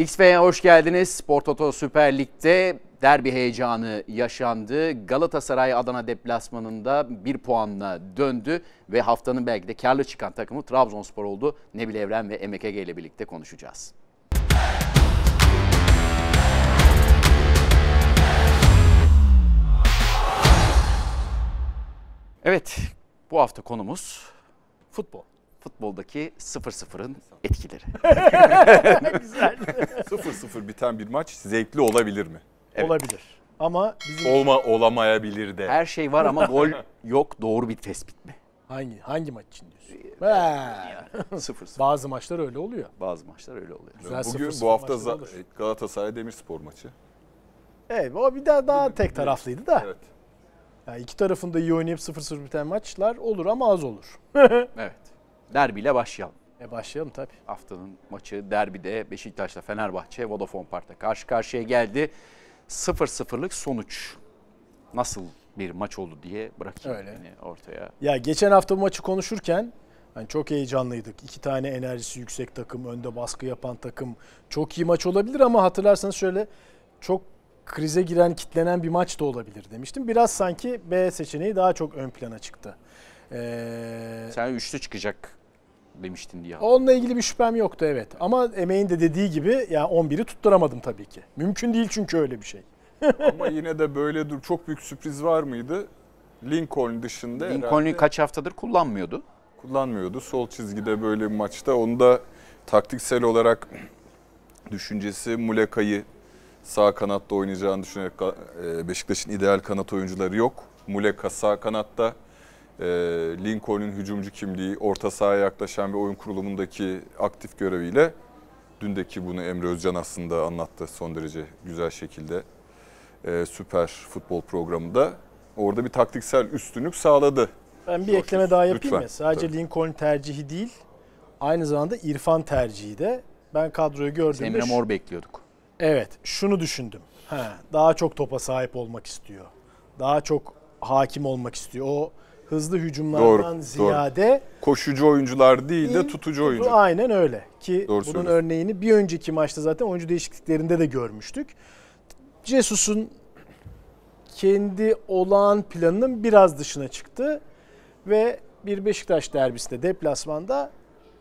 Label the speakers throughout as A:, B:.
A: XF'ye hoş geldiniz. Spor Toto Süper Lig'de derbi heyecanı yaşandı. Galatasaray Adana deplasmanında bir puanla döndü ve haftanın belki de karlı çıkan takımı Trabzonspor oldu. Nebil Evren ve MKG ile birlikte konuşacağız. Evet, bu hafta konumuz
B: futbol futboldaki 0-0'ın etkileri. Güzel. 0-0 biten bir maç zevkli olabilir mi? Evet. Olabilir. Ama bizim Olma olamayabilir de. Her şey var ama gol yok. Doğru bir tespit mi?
C: Hangi hangi maç için diyorsun? Ee, yani 0-0. Bazı maçlar öyle oluyor.
B: Bazı maçlar öyle oluyor. Güzel Bugün 0-0 bu hafta za- Galatasaray Demirspor maçı.
C: Evet o bir daha daha tek taraflıydı da. Evet. Yani iki tarafında iyi oynayıp 0-0 biten maçlar olur ama az olur.
A: Evet derbiyle başlayalım. E başlayalım tabii. Haftanın maçı derbide Beşiktaş'la Fenerbahçe Vodafone Park'ta karşı karşıya geldi. 0-0'lık sonuç nasıl bir maç oldu diye bırakayım Öyle. Yani
C: ortaya. Ya geçen hafta bu maçı konuşurken yani çok heyecanlıydık. İki tane enerjisi yüksek takım, önde baskı yapan takım. Çok iyi maç olabilir ama hatırlarsanız şöyle çok krize giren, kitlenen bir maç da olabilir demiştim. Biraz sanki B seçeneği daha çok ön plana çıktı. Ee, Sen üçlü
B: çıkacak demiştin diye.
C: Onunla ilgili bir şüphem yoktu evet. Ama emeğin de dediği gibi ya yani 11'i tutturamadım tabii ki. Mümkün değil çünkü öyle bir şey.
B: Ama yine de böyle dur çok büyük sürpriz var mıydı? Lincoln dışında Lincoln'u kaç haftadır kullanmıyordu? Kullanmıyordu. Sol çizgide böyle bir maçta onu da taktiksel olarak düşüncesi Muleka'yı sağ kanatta oynayacağını düşünerek e, Beşiktaş'ın ideal kanat oyuncuları yok. Muleka sağ kanatta, e, Lincoln'un hücumcu kimliği, orta sahaya yaklaşan ve oyun kurulumundaki aktif göreviyle dündeki bunu Emre Özcan aslında anlattı son derece güzel şekilde e, süper futbol programında. Orada bir taktiksel üstünlük sağladı.
C: Ben bir Coşkun. ekleme daha yapayım Lütfen. ya. Sadece Tabii. Lincoln tercihi değil, aynı zamanda İrfan tercihi de. Ben kadroyu gördüğümde... Emre Mor bekliyorduk. Evet, şunu düşündüm. Ha, daha çok topa sahip olmak istiyor. Daha çok hakim olmak istiyor. O hızlı hücumlardan doğru, ziyade doğru.
B: koşucu oyuncular değil de tutucu oyuncu. Aynen öyle ki doğru bunun
C: örneğini bir önceki maçta zaten oyuncu değişikliklerinde de görmüştük. Jesus'un kendi olağan planının biraz dışına çıktı ve bir Beşiktaş derbisinde deplasmanda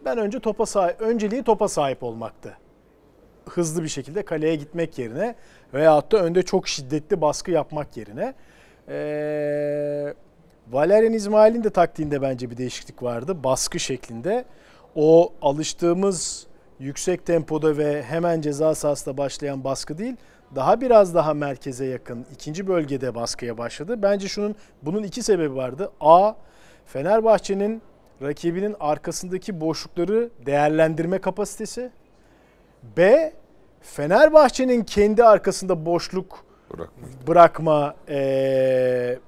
C: ben önce topa sahip, önceliği topa sahip olmaktı. Hızlı bir şekilde kaleye gitmek yerine veyahut da önde çok şiddetli baskı yapmak yerine. Ee, Valerian İsmail'in de taktiğinde bence bir değişiklik vardı. Baskı şeklinde. O alıştığımız yüksek tempoda ve hemen ceza sahasında başlayan baskı değil, daha biraz daha merkeze yakın ikinci bölgede baskıya başladı. Bence şunun bunun iki sebebi vardı. A. Fenerbahçe'nin rakibinin arkasındaki boşlukları değerlendirme kapasitesi. B. Fenerbahçe'nin kendi arkasında boşluk bırakma, bırakma e,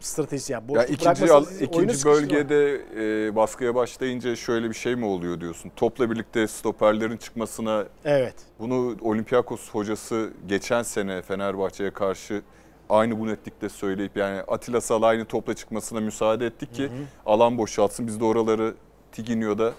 C: stratejisi yani. Ya ikinci, al, ikinci bölgede
B: e, baskıya başlayınca şöyle bir şey mi oluyor diyorsun? Topla birlikte stoperlerin çıkmasına Evet. Bunu Olympiakos hocası geçen sene Fenerbahçe'ye karşı aynı bu netlikte söyleyip yani Atilla Salay'ın topla çıkmasına müsaade ettik ki hı hı. alan boşaltsın. Biz de oraları Tiginio'da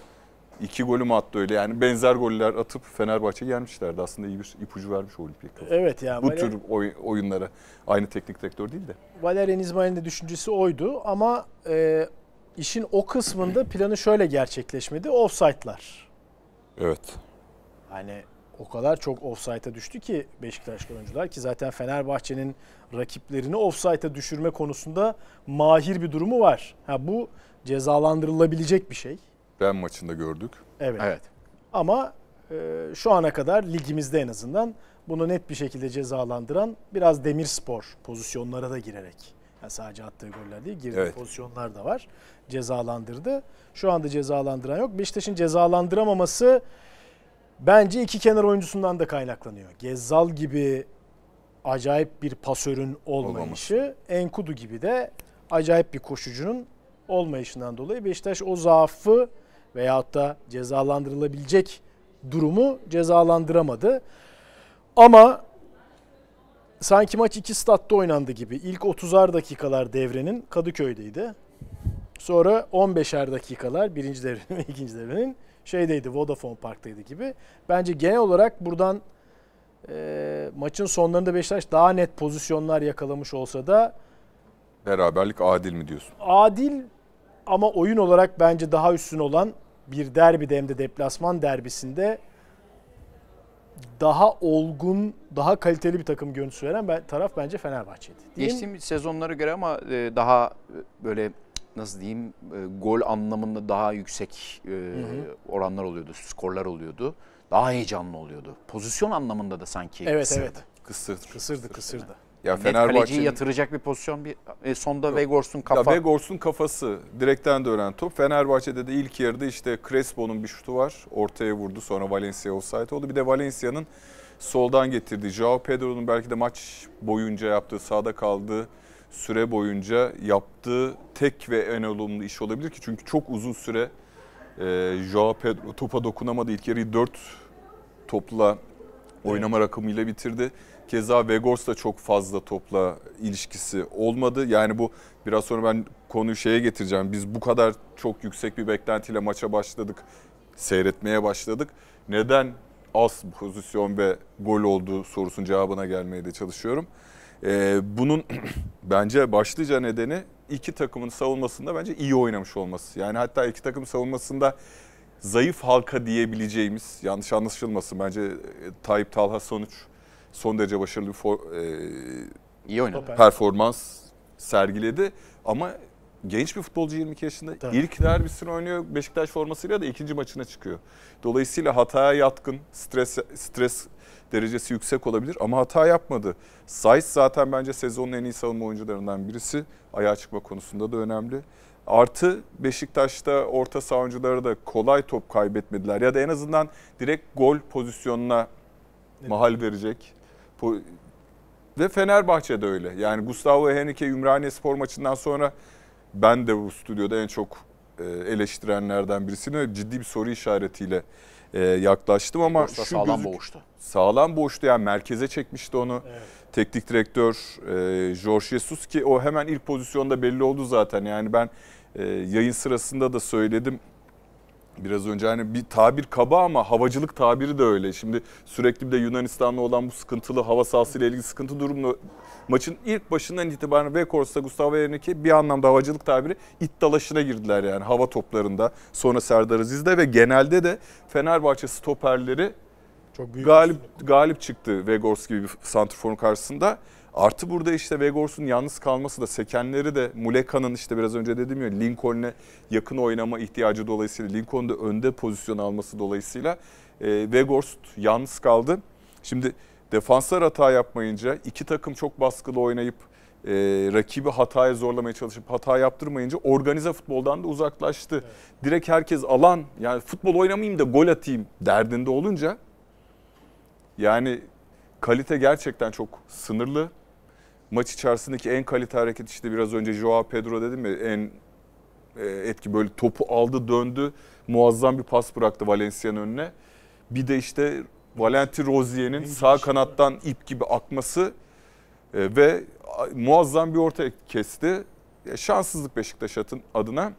B: İki golü mü attı öyle yani benzer goller atıp Fenerbahçe gelmişlerdi. Aslında iyi bir ipucu vermiş Olimpiyat Kupası. Evet yani. Bu Valer... tür oy, oyunlara aynı teknik direktör değil de.
C: Valerian İsmail'in de düşüncesi oydu ama e, işin o kısmında planı şöyle gerçekleşmedi. Offside'lar. Evet. Hani o kadar çok offside'a düştü ki Beşiktaşlı oyuncular ki zaten Fenerbahçe'nin rakiplerini offside'a düşürme konusunda mahir bir durumu var. Ha bu cezalandırılabilecek bir şey.
B: Ben maçında gördük. Evet. evet.
C: Ama e, şu ana kadar ligimizde en azından bunu net bir şekilde cezalandıran biraz Demirspor pozisyonlara da girerek yani sadece attığı goller değil, girdiği evet. pozisyonlar da var. Cezalandırdı. Şu anda cezalandıran yok. Beşiktaş'ın cezalandıramaması bence iki kenar oyuncusundan da kaynaklanıyor. Gezzal gibi acayip bir pasörün olmayışı, Olmamış. Enkudu gibi de acayip bir koşucunun olmayışından dolayı Beşiktaş o zaafı veyahut da cezalandırılabilecek durumu cezalandıramadı. Ama sanki maç iki statta oynandı gibi. İlk 30'ar dakikalar devrenin Kadıköy'deydi. Sonra 15'er dakikalar birinci devrenin ve ikinci devrenin şeydeydi Vodafone Park'taydı gibi. Bence genel olarak buradan e, maçın sonlarında Beşiktaş daha net pozisyonlar yakalamış olsa da
B: beraberlik adil mi diyorsun?
C: Adil ama oyun olarak bence daha üstün olan bir derbide hem de deplasman derbisinde daha olgun, daha kaliteli bir takım görüntüsü veren taraf bence Fenerbahçe'ydi. Diyeyim, Geçtiğim
A: sezonlara göre ama e, daha e, böyle nasıl diyeyim e, gol anlamında daha yüksek oranlar oluyordu, skorlar oluyordu. Daha heyecanlı oluyordu. Pozisyon anlamında da sanki evet, kısırdı. Evet.
C: Kısırdı. Kısırdı, kısırdı. kısırdı.
B: Ya Net Fenerbahçe'yi yatıracak
A: bir pozisyon bir e, sonda yok. Vegors'un kafa.
B: Vegors'un kafası direkten dönen top. Fenerbahçe'de de ilk yarıda işte Crespo'nun bir şutu var. Ortaya vurdu sonra Valencia offside oldu. Bir de Valencia'nın soldan getirdiği Joao Pedro'nun belki de maç boyunca yaptığı sağda kaldığı süre boyunca yaptığı tek ve en olumlu iş olabilir ki çünkü çok uzun süre e, Joao Pedro topa dokunamadı. İlk yarıyı 4 topla oynama evet. rakamıyla bitirdi. Keza Vegors da çok fazla topla ilişkisi olmadı. Yani bu biraz sonra ben konuyu şeye getireceğim. Biz bu kadar çok yüksek bir beklentiyle maça başladık, seyretmeye başladık. Neden az pozisyon ve gol olduğu sorusunun cevabına gelmeye de çalışıyorum. Ee, bunun bence başlıca nedeni iki takımın savunmasında bence iyi oynamış olması. Yani hatta iki takım savunmasında zayıf halka diyebileceğimiz, yanlış anlaşılmasın bence e, Tayyip Talha Sonuç son derece başarılı bir for, e, iyi oynadı. Performans sergiledi ama genç bir futbolcu 22 yaşında Tabii. ilk derbisini oynuyor Beşiktaş formasıyla da ikinci maçına çıkıyor. Dolayısıyla hataya yatkın, stres stres derecesi yüksek olabilir ama hata yapmadı. Saiz zaten bence sezonun en iyi savunma oyuncularından birisi. Ayağa çıkma konusunda da önemli. Artı Beşiktaş'ta orta saha oyuncuları da kolay top kaybetmediler ya da en azından direkt gol pozisyonuna evet. mahal verecek ve de öyle. Yani Gustavo Henrique Ümraniye Spor maçından sonra ben de bu stüdyoda en çok e, eleştirenlerden birisine ciddi bir soru işaretiyle e, yaklaştım ama Kosta şu sağlam gözük... boğuştu. Sağlam boğuştu yani merkeze çekmişti onu. Evet. Teknik direktör e, Jorge Jesus ki o hemen ilk pozisyonda belli oldu zaten. Yani ben e, yayın sırasında da söyledim. Biraz önce hani bir tabir kaba ama havacılık tabiri de öyle. Şimdi sürekli bir de Yunanistan'la olan bu sıkıntılı hava sahası ile ilgili sıkıntı durumunu maçın ilk başından itibaren Vekors'ta Gustavo Henrique bir anlamda havacılık tabiri it girdiler yani hava toplarında. Sonra Serdar Aziz'de ve genelde de Fenerbahçe stoperleri çok büyük galip olsun. Şey. galip çıktı Vegors gibi bir santrforun karşısında. Artı burada işte Vegors'un yalnız kalması da sekenleri de Muleka'nın işte biraz önce dediğim gibi Lincoln'e yakın oynama ihtiyacı dolayısıyla Lincoln'da önde pozisyon alması dolayısıyla e, Vegors yalnız kaldı. Şimdi defanslar hata yapmayınca iki takım çok baskılı oynayıp e, rakibi hataya zorlamaya çalışıp hata yaptırmayınca organize futboldan da uzaklaştı. Evet. Direkt herkes alan yani futbol oynamayayım da gol atayım derdinde olunca yani kalite gerçekten çok sınırlı maç içerisindeki en kalite hareket işte biraz önce Joao Pedro dedim mi en e, etki böyle topu aldı döndü muazzam bir pas bıraktı Valencia'nın önüne. Bir de işte Valenti Rozier'in sağ kanattan ip gibi akması e, ve muazzam bir orta kesti. E, şanssızlık Beşiktaş adına.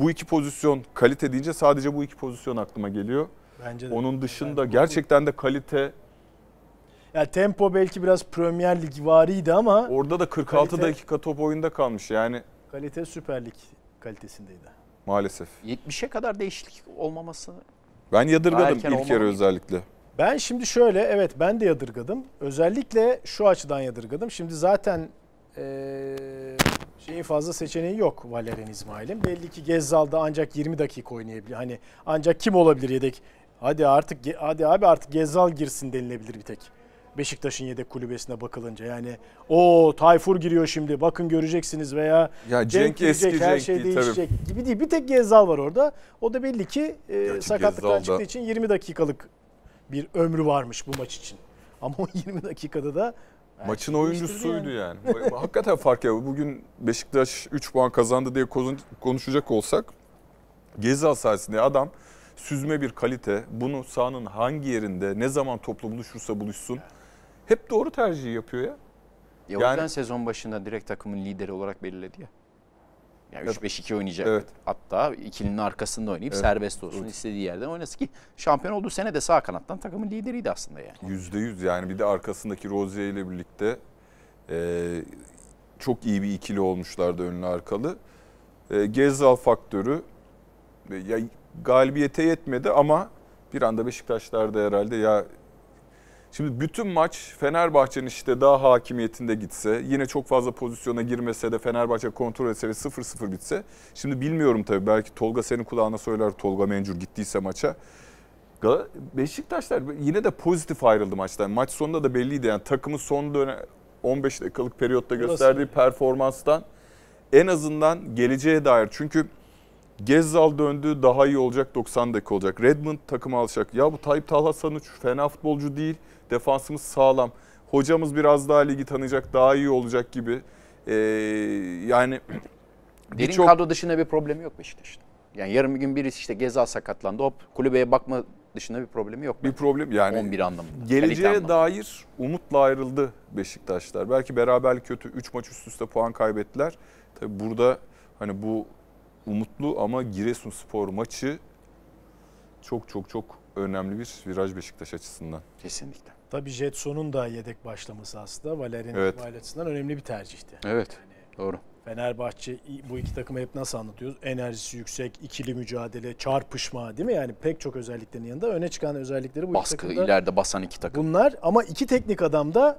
B: Bu iki pozisyon kalite deyince sadece bu iki pozisyon aklıma geliyor. Bence de. Onun dışında gerçekten de kalite
C: yani tempo belki biraz Premier Lig variydi ama orada da 46 kalite, dakika
B: top oyunda kalmış yani.
C: Kalite Süper
B: Lig kalitesindeydi. Maalesef. 70'e kadar
C: değişiklik olmaması.
B: Ben yadırgadım ilk kere yarı özellikle.
C: Ben şimdi şöyle evet ben de yadırgadım. Özellikle şu açıdan yadırgadım. Şimdi zaten ee, şeyin fazla seçeneği yok Valerian İsmail'in. Belli ki Gezzal'da ancak 20 dakika oynayabilir. Hani ancak kim olabilir yedek? Hadi artık hadi abi artık Gezzal girsin denilebilir bir tek. Beşiktaş'ın yedek kulübesine bakılınca yani o Tayfur giriyor şimdi bakın göreceksiniz veya ya Cenk, Cenk eski her şey Cenk değişecek tabii. gibi değil. Bir tek Gezal var orada. O da belli ki e, sakatlıktan çıktığı için 20 dakikalık bir ömrü varmış bu maç için. Ama o 20 dakikada da Maçın oyuncusuydu yani. yani.
B: Hakikaten fark ya. Bugün Beşiktaş 3 puan kazandı diye konuşacak olsak Gezal sayesinde adam süzme bir kalite. Bunu sahanın hangi yerinde ne zaman toplu buluşursa buluşsun. Evet hep doğru tercihi yapıyor ya. Ya yani, o yüzden sezon
A: başında direkt takımın lideri olarak belirledi ya. Yani evet. 3-5-2 oynayacak. Evet. Hatta ikilinin arkasında oynayıp evet. serbest olsun evet. istediği yerden oynasın ki şampiyon olduğu sene de sağ kanattan takımın lideriydi aslında yani.
B: Yüzde yüz yani bir de arkasındaki Rozier ile birlikte e, çok iyi bir ikili olmuşlardı önlü arkalı. E, Gezzal faktörü e, ya, galibiyete yetmedi ama bir anda Beşiktaşlar da herhalde ya Şimdi bütün maç Fenerbahçe'nin işte daha hakimiyetinde gitse, yine çok fazla pozisyona girmese de Fenerbahçe kontrol etse ve 0-0 bitse. Şimdi bilmiyorum tabii belki Tolga senin kulağına söyler Tolga Mencur gittiyse maça. Beşiktaşlar yine de pozitif ayrıldı maçtan. Maç sonunda da belliydi yani takımın son dönem 15 dakikalık periyotta gösterdiği Nasıl? performanstan en azından geleceğe dair. Çünkü Gezzal döndü daha iyi olacak 90 dakika olacak. Redmond takıma alacak. Ya bu Tayyip Talha Sanuç fena futbolcu değil. Defansımız sağlam. Hocamız biraz daha ligi tanıyacak, daha iyi olacak gibi. Ee, yani Derin çok... kadro
A: dışında bir problemi yok Beşiktaş'ın. Yani yarın bir gün birisi işte Geza sakatlandı hop kulübeye bakma dışında bir problemi yok. Bir problem yani 11 anlamında. Geleceğe anlamında.
B: dair umutla ayrıldı Beşiktaşlar. Belki beraberlik kötü 3 maç üst üste puan kaybettiler. Tabi burada hani bu umutlu ama spor maçı çok çok çok önemli bir viraj Beşiktaş açısından. Kesinlikle.
C: Tabii Jetson'un da yedek başlaması aslında Valerian evet. İsmail açısından önemli bir tercihti.
A: Evet yani
C: doğru. Fenerbahçe bu iki takımı hep nasıl anlatıyoruz? Enerjisi yüksek, ikili mücadele, çarpışma değil mi? Yani pek çok özelliklerinin yanında öne çıkan özellikleri bu Baskı, iki takımda. Baskı, ileride basan iki takım. Bunlar ama iki teknik adam da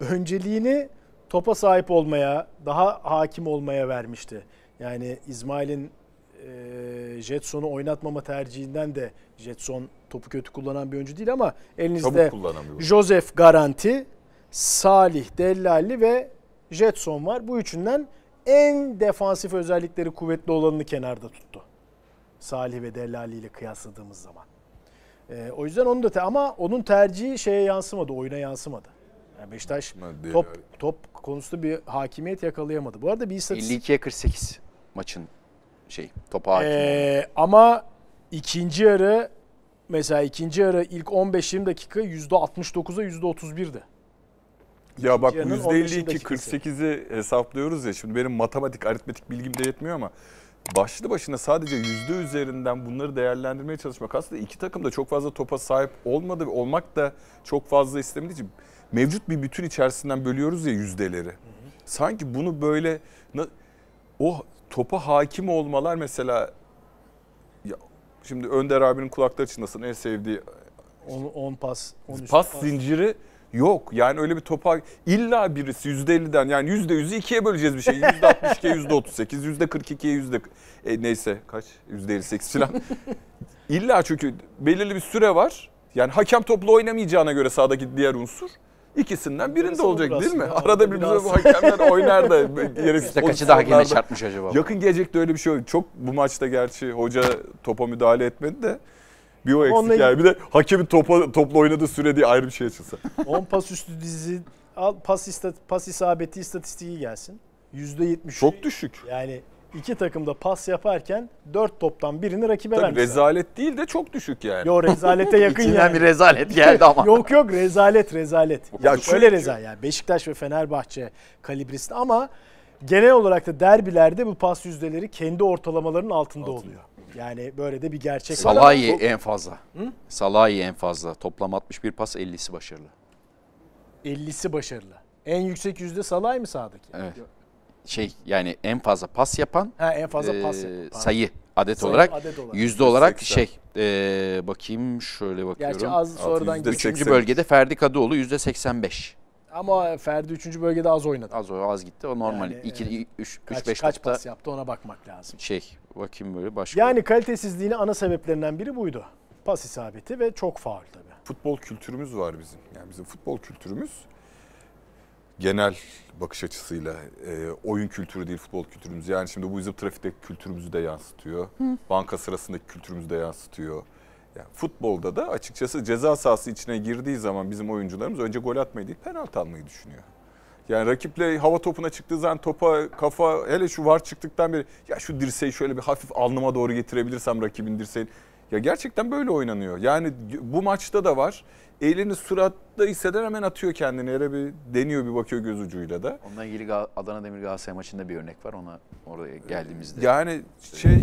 C: önceliğini topa sahip olmaya, daha hakim olmaya vermişti. Yani İsmail'in Jetson'u oynatmama tercihinden de Jetson topu kötü kullanan bir oyuncu değil ama elinizde Joseph Garanti, Salih Dellalli ve Jetson var. Bu üçünden en defansif özellikleri kuvvetli olanını kenarda tuttu. Salih ve Delali ile kıyasladığımız zaman. E, o yüzden onu da te- ama onun tercihi şeye yansımadı, oyuna yansımadı. Yani Beşiktaş top top konusunda bir hakimiyet yakalayamadı. Bu arada bir istatistik
A: 52'ye 48 maçın şey topa hakim.
C: Ee, ama ikinci yarı mesela ikinci yarı ilk 15-20 dakika %69'a %31'di.
B: Ya bak %52 48'i hesaplıyoruz ya şimdi benim matematik aritmetik bilgim de yetmiyor ama başlı başına sadece yüzde üzerinden bunları değerlendirmeye çalışmak aslında iki takım da çok fazla topa sahip olmadı ve olmak da çok fazla istemediği için mevcut bir bütün içerisinden bölüyoruz ya yüzdeleri. Sanki bunu böyle o oh, topa hakim olmalar mesela ya, şimdi Önder abinin kulakları çınlasın en sevdiği 10 pas 13 pas, pas zinciri Yok yani öyle bir topa illa birisi %50'den yani %100'ü ikiye böleceğiz bir şey. %62'ye %38, %42'ye yüzde e, neyse kaç? %58 falan. illa çünkü belirli bir süre var. Yani hakem toplu oynamayacağına göre sağdaki diğer unsur. İkisinden birinde Birisi olacak değil mi? Ya, Arada bir bize bu hakemler oynar da gereksiz kaçı da hakeme çarpmış acaba? Yakın gelecekte öyle bir şey oluyor. Çok bu maçta gerçi hoca topa müdahale etmedi de bir o eksik Onunla... yani. Bir de hakemin topa, topla oynadığı süre diye ayrı bir şey açılsa.
C: 10 pas üstü dizi al pas, istat, pas isabeti istatistiği gelsin.
B: %70. Çok
C: düşük. Yani iki takım da pas yaparken dört toptan birini rakibe Tabii vermişler.
B: rezalet değil de çok düşük yani. Yo rezalete yakın İçinden yani. bir rezalet geldi ama.
C: yok yok rezalet rezalet. Ya şöyle rezalet yani Beşiktaş ve Fenerbahçe kalibresinde ama genel olarak da derbilerde bu pas yüzdeleri kendi ortalamaların altında Altın. oluyor. Yani böyle de bir gerçek. Salahi en fazla. Hı?
A: Salahi en fazla. Toplam 61 pas 50'si başarılı.
C: 50'si başarılı. En yüksek yüzde Salay mı sağdaki?
A: Evet şey yani en fazla pas yapan ha, en fazla e, pas yapan. sayı adet sayı, olarak yüzde olarak şey e, bakayım şöyle bakıyorum. Gerçi az sonradan üçüncü bölgede Ferdi Kadıoğlu yüzde 85.
C: Ama Ferdi 3. bölgede az oynadı. Az az
A: gitti. O normal. 2 3 3 5 kaç pas yaptı ona bakmak lazım. Şey bakayım böyle
C: başka. Yani kalitesizliğinin ana sebeplerinden biri buydu. Pas isabeti ve çok faul tabii.
B: Futbol kültürümüz var bizim. Yani bizim futbol kültürümüz genel bakış açısıyla e, oyun kültürü değil futbol kültürümüz. Yani şimdi bu bizim trafikte kültürümüzü de yansıtıyor. Hı. Banka sırasındaki kültürümüzü de yansıtıyor. Yani futbolda da açıkçası ceza sahası içine girdiği zaman bizim oyuncularımız önce gol atmayı değil penaltı almayı düşünüyor. Yani rakiple hava topuna çıktığı zaman topa kafa hele şu var çıktıktan beri ya şu dirseği şöyle bir hafif alnıma doğru getirebilirsem rakibin dirseğini. Ya gerçekten böyle oynanıyor. Yani bu maçta da var elini suratta hisseder hemen atıyor kendini yere bir deniyor bir bakıyor göz ucuyla da. Onunla ilgili Adana Demir Galatasaray maçında bir örnek var ona oraya geldiğimizde. Yani şey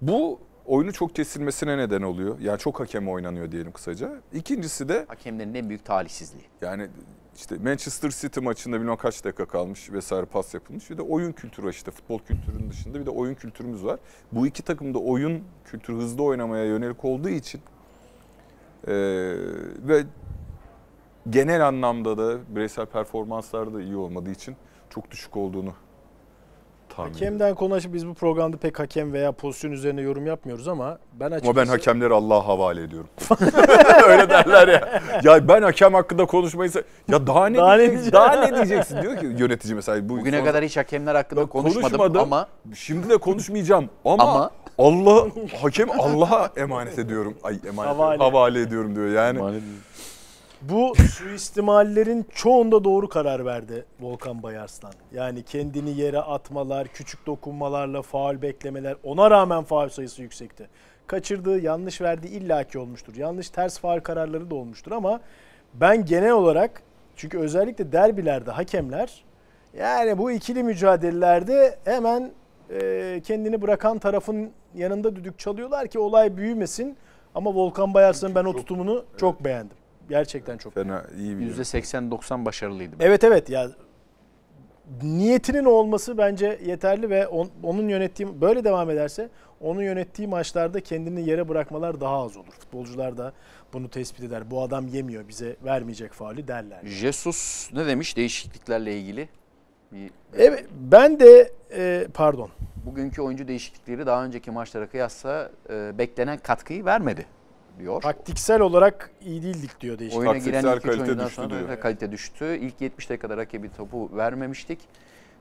B: bu oyunu çok kesilmesine neden oluyor. Yani çok hakem oynanıyor diyelim kısaca. İkincisi de... Hakemlerin en büyük talihsizliği. Yani işte Manchester City maçında bilmem kaç dakika kalmış vesaire pas yapılmış. Bir de oyun kültürü işte futbol kültürünün dışında bir de oyun kültürümüz var. Bu iki takım da oyun kültürü hızlı oynamaya yönelik olduğu için ee, ve genel anlamda da bireysel da iyi olmadığı için çok düşük olduğunu tahmin Hakemden
C: konuşup biz bu programda pek hakem veya pozisyon üzerine yorum yapmıyoruz ama ben açıkçası... Ama ben
B: hakemleri Allah'a havale ediyorum. Öyle derler ya. Ya ben hakem hakkında konuşmayı... Ya daha ne, daha, diyeceksin, ne daha ne diyeceksin diyor ki yönetici mesela. Bu Bugüne son... kadar hiç hakemler hakkında konuşmadım, konuşmadım ama... Şimdi de konuşmayacağım ama... ama... Allah hakem Allah'a emanet ediyorum. Ay emanet havale. havale ediyorum diyor yani. Emanet
C: bu suistimallerin çoğunda doğru karar verdi Volkan Bayarslan. Yani kendini yere atmalar, küçük dokunmalarla faal beklemeler. Ona rağmen faal sayısı yüksekti. Kaçırdığı, yanlış verdiği illaki olmuştur. Yanlış ters faal kararları da olmuştur ama ben genel olarak çünkü özellikle derbilerde hakemler yani bu ikili mücadelelerde hemen e, kendini bırakan tarafın yanında düdük çalıyorlar ki olay büyümesin. Ama Volkan Bayarslan'ın ben o tutumunu çok, çok evet. beğendim gerçekten çok
A: fena iyi bir %80-90 başarılıydı.
C: Evet evet ya niyetinin olması bence yeterli ve on, onun yönettiği böyle devam ederse onun yönettiği maçlarda kendini yere bırakmalar daha az olur. Futbolcular da bunu tespit eder. Bu adam yemiyor bize vermeyecek faali derler.
A: Jesus ne demiş değişikliklerle ilgili? Evet ben de e, pardon. Bugünkü oyuncu değişiklikleri daha önceki maçlara kıyasla e, beklenen katkıyı vermedi diyor. Taktiksel olarak iyi değildik diyor değişik. Oyuna giren ilk kalite oyundan düştü sonra diyor. kalite düştü. İlk 70 dakikada rakibi topu vermemiştik.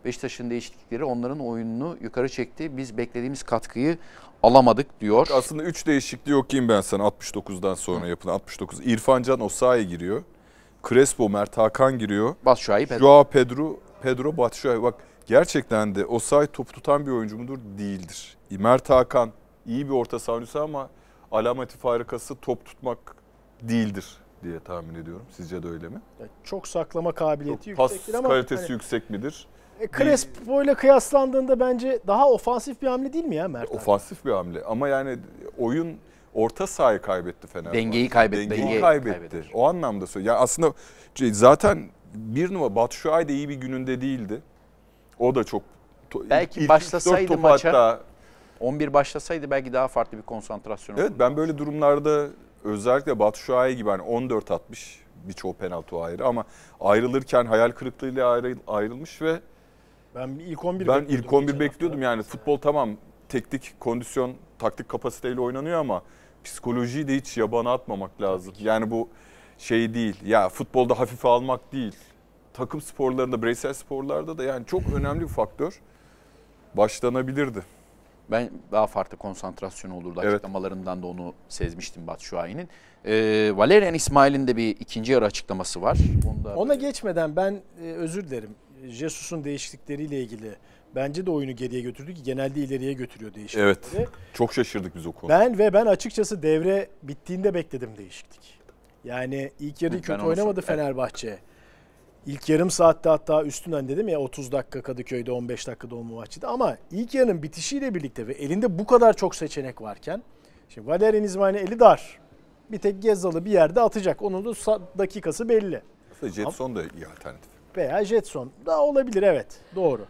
A: Beşiktaş'ın değişiklikleri onların oyununu yukarı çekti. Biz beklediğimiz
B: katkıyı alamadık diyor. Aslında 3 değişikliği okuyayım ben sana 69'dan sonra yapılan 69. İrfancan Can giriyor. Crespo Mert Hakan giriyor. Batshuayi Pedro. Joao Pedro, Pedro Batshuayi. Bak gerçekten de Osayi top tutan bir oyuncu mudur? Değildir. Mert Hakan iyi bir orta savunucusu ama alameti farikası top tutmak değildir diye tahmin ediyorum. Sizce de öyle mi? Ya
C: çok saklama kabiliyeti çok pas yüksektir ama kalitesi hani,
B: yüksek midir? E, Crespo
C: ile kıyaslandığında bence daha ofansif bir hamle değil mi ya Mert? E,
B: ofansif bir hamle ama yani oyun orta sahayı kaybetti Fenerbahçe. Dengeyi kaybetti. Dengeyi, dengeyi kaybetti. O anlamda söylüyorum. Yani aslında zaten bir numara Batu Şuay da iyi bir gününde değildi. O da çok belki ilk başlasaydı maça hatta 11 başlasaydı
A: belki daha farklı bir konsantrasyon olurdu. Evet
B: ben böyle durumlarda özellikle Batu Şahay gibi hani 14 atmış birçoğu penaltı ayrı ama ayrılırken hayal kırıklığıyla ayrılmış ve ben ilk 11 ben ilk 11 bekliyordum yani futbol tamam teknik kondisyon taktik kapasiteyle oynanıyor ama psikolojiyi de hiç yabana atmamak lazım. Yani bu şey değil ya futbolda hafife almak değil. Takım sporlarında bireysel sporlarda da yani çok önemli bir faktör başlanabilirdi. Ben daha farklı
A: konsantrasyon olurdu evet. açıklamalarından da onu sezmiştim Batu Şuay'ın. E, ee, Valerian İsmail'in de bir ikinci yarı açıklaması var.
C: Onda... Ona geçmeden ben e, özür dilerim. Jesus'un değişiklikleriyle ilgili bence de oyunu geriye götürdü ki genelde ileriye götürüyor değişiklikleri. Evet.
B: Çok şaşırdık biz o konuda.
C: Ben ve ben açıkçası devre bittiğinde bekledim değişiklik. Yani ilk yarı kötü oynamadı Fenerbahçe. Evet. İlk yarım saatte hatta üstünden dedim ya 30 dakika Kadıköy'de 15 dakika Dolmabahçe'de ama ilk yarının bitişiyle birlikte ve elinde bu kadar çok seçenek varken şimdi Valerian İsmail'in eli dar. Bir tek Gezzalı bir yerde atacak. Onun da dakikası belli.
B: Aslında Jetson da iyi alternatif.
C: Veya Jetson da olabilir evet doğru.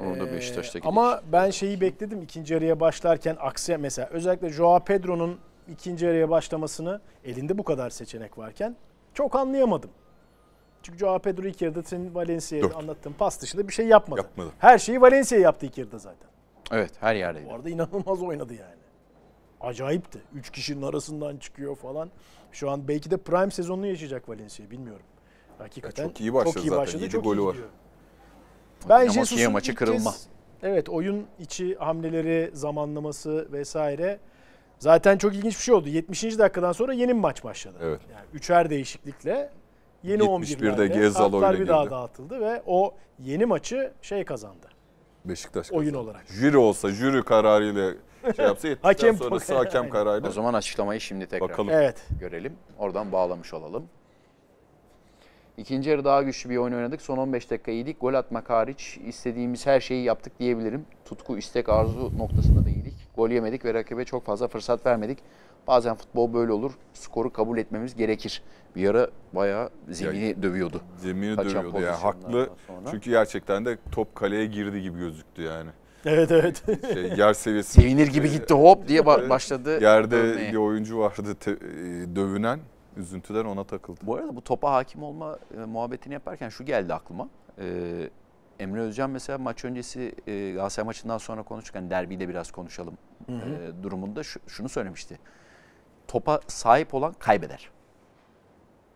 B: Onu da Beşiktaş'ta ee,
C: Ama ben şeyi bekledim ikinci araya başlarken aksi mesela özellikle Joao Pedro'nun ikinci araya başlamasını elinde bu kadar seçenek varken çok anlayamadım. Çünkü Joao Pedro ilk yarıda senin Valencia'ya anlattığın pas dışında bir şey yapmadı. Yapmadı. Her şeyi Valencia yaptı ilk yarıda zaten.
A: Evet her yerde.
C: Bu arada inanılmaz oynadı yani. Acayipti. Üç kişinin arasından çıkıyor falan. Şu an belki de prime sezonunu yaşayacak Valencia bilmiyorum. Hakikaten ya çok iyi başladı, çok iyi başladı, zaten. Başladı, çok golü iyi var. Gidiyor.
B: Ben Jesus'un maçı kırılma. Kez,
C: evet oyun içi hamleleri, zamanlaması vesaire. Zaten çok ilginç bir şey oldu. 70. dakikadan sonra yeni bir maç başladı. Evet. Yani üçer değişiklikle Yeni 71'de Gezal oyuna bir daha dağıtıldı ve o yeni maçı şey kazandı.
B: Beşiktaş Oyun olarak. Jüri olsa jüri kararıyla şey yapsa
C: Hakem- sonrası hakem kararıyla. O
A: zaman açıklamayı şimdi tekrar Bakalım. Evet. görelim. Oradan bağlamış olalım. İkinci yarı daha güçlü bir oyun oynadık. Son 15 dakika iyiydik. Gol atmak hariç istediğimiz her şeyi yaptık diyebilirim. Tutku, istek, arzu noktasında da iyiydik. Gol yemedik ve rakibe çok fazla fırsat vermedik. Bazen futbol böyle olur. Skoru kabul etmemiz gerekir.
B: Bir ara bayağı zemini ya, dövüyordu. Zemini Kaçan dövüyordu yani haklı. Sonra. Çünkü gerçekten de top kaleye girdi gibi gözüktü yani. Evet evet. Şey, yer seviyesi. Sevinir gibi gitti hop diye başladı. Yerde dövmeye. bir oyuncu vardı te, e, dövünen. Üzüntüden ona
A: takıldı. Bu arada bu topa hakim olma e, muhabbetini yaparken şu geldi aklıma. E, Emre Özcan mesela maç öncesi e, Galatasaray maçından sonra konuşurken derbiyi de biraz konuşalım hı hı. E, durumunda şu, şunu söylemişti topa sahip olan kaybeder.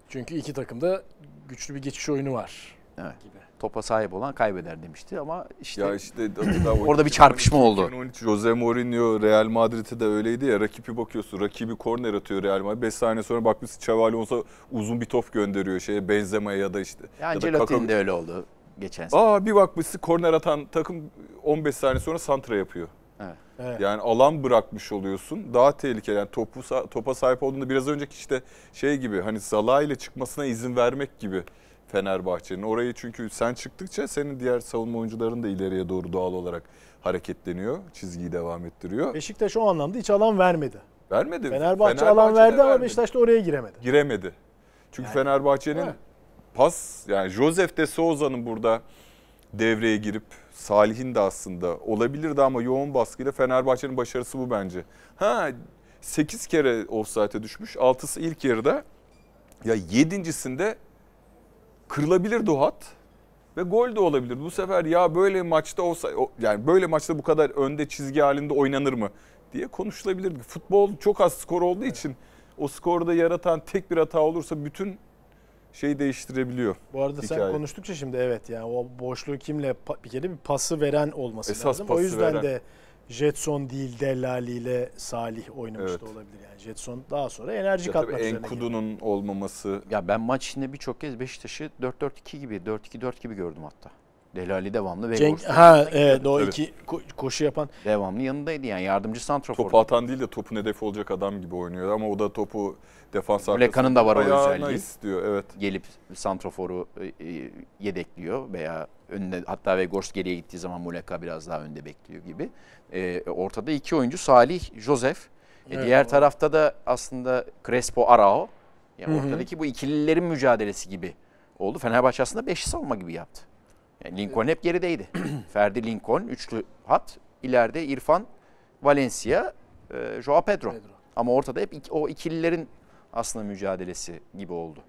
C: Çünkü iki takımda güçlü bir geçiş oyunu var.
A: Evet. Gibi. Topa sahip olan kaybeder demişti ama işte, ya işte orada bir çarpışma 2012, oldu. 2013 Jose
B: Mourinho Real Madrid'e de öyleydi ya rakibi bakıyorsun rakibi korner atıyor Real Madrid 5 saniye sonra bakmışsın Xavi olsa uzun bir top gönderiyor şeye Benzema'ya ya da işte. Ya, ya Ancelotti'nin Kaka... de öyle oldu geçen sene. Aa bir bakmışsın korner atan takım 15 saniye sonra santra yapıyor. Evet. Yani alan bırakmış oluyorsun. Daha tehlikeli. Yani topu, topa sahip olduğunda biraz önceki işte şey gibi hani Zala ile çıkmasına izin vermek gibi Fenerbahçe'nin. Orayı çünkü sen çıktıkça senin diğer savunma oyuncuların da ileriye doğru doğal olarak hareketleniyor. Çizgiyi devam ettiriyor. Beşiktaş o anlamda hiç alan vermedi. Vermedi. Fenerbahçe, Fenerbahçe alan verdi vermedi.
C: ama Beşiktaş da oraya giremedi.
B: Giremedi. Çünkü yani, Fenerbahçe'nin pas yani Josef de Souza'nın burada devreye girip Salih'in de aslında olabilirdi ama yoğun baskıyla Fenerbahçe'nin başarısı bu bence. Ha 8 kere offside'e düşmüş. 6'sı ilk yarıda. Ya 7.sinde kırılabilir o ve gol de olabilir. Bu sefer ya böyle maçta olsa yani böyle maçta bu kadar önde çizgi halinde oynanır mı diye konuşulabilirdi. Futbol çok az skor olduğu için o skorda yaratan tek bir hata olursa bütün şeyi değiştirebiliyor. Bu arada hikaye. sen
C: konuştukça şimdi evet yani o boşluğu kimle bir kere bir pası veren olması Esas lazım. O yüzden veren. de Jetson değil Delali ile Salih oynamış evet. da olabilir. Yani Jetson daha sonra enerji ya katmak üzere. Enkudu'nun
B: olmaması.
A: Ya ben maç içinde birçok kez Beşiktaş'ı 4-4-2 gibi, 4-2-4 gibi gördüm hatta. Delali
B: devamlı ve Cenk, ha evet o iki koşu yapan. Devamlı yanındaydı yani yardımcı santrafor. Topu atan değil de topun hedef olacak adam gibi oynuyor ama o da topu defans arkasında. Lekan'ın da var o özelliği. istiyor evet. Gelip santraforu e, e, yedekliyor veya önüne hatta
A: ve Gors geriye gittiği zaman Muleka biraz daha önde bekliyor gibi. E, ortada iki oyuncu Salih, Josef. E, diğer ama. tarafta da aslında Crespo, Arao. Yani Hı -hı. ortadaki bu ikililerin mücadelesi gibi oldu. Fenerbahçe aslında beşli savunma gibi yaptı. Yani Lincoln hep gerideydi. Ferdi Lincoln, üçlü hat. ileride İrfan, Valencia, e, Joao Pedro. Pedro. Ama ortada hep o ikililerin aslında mücadelesi gibi oldu.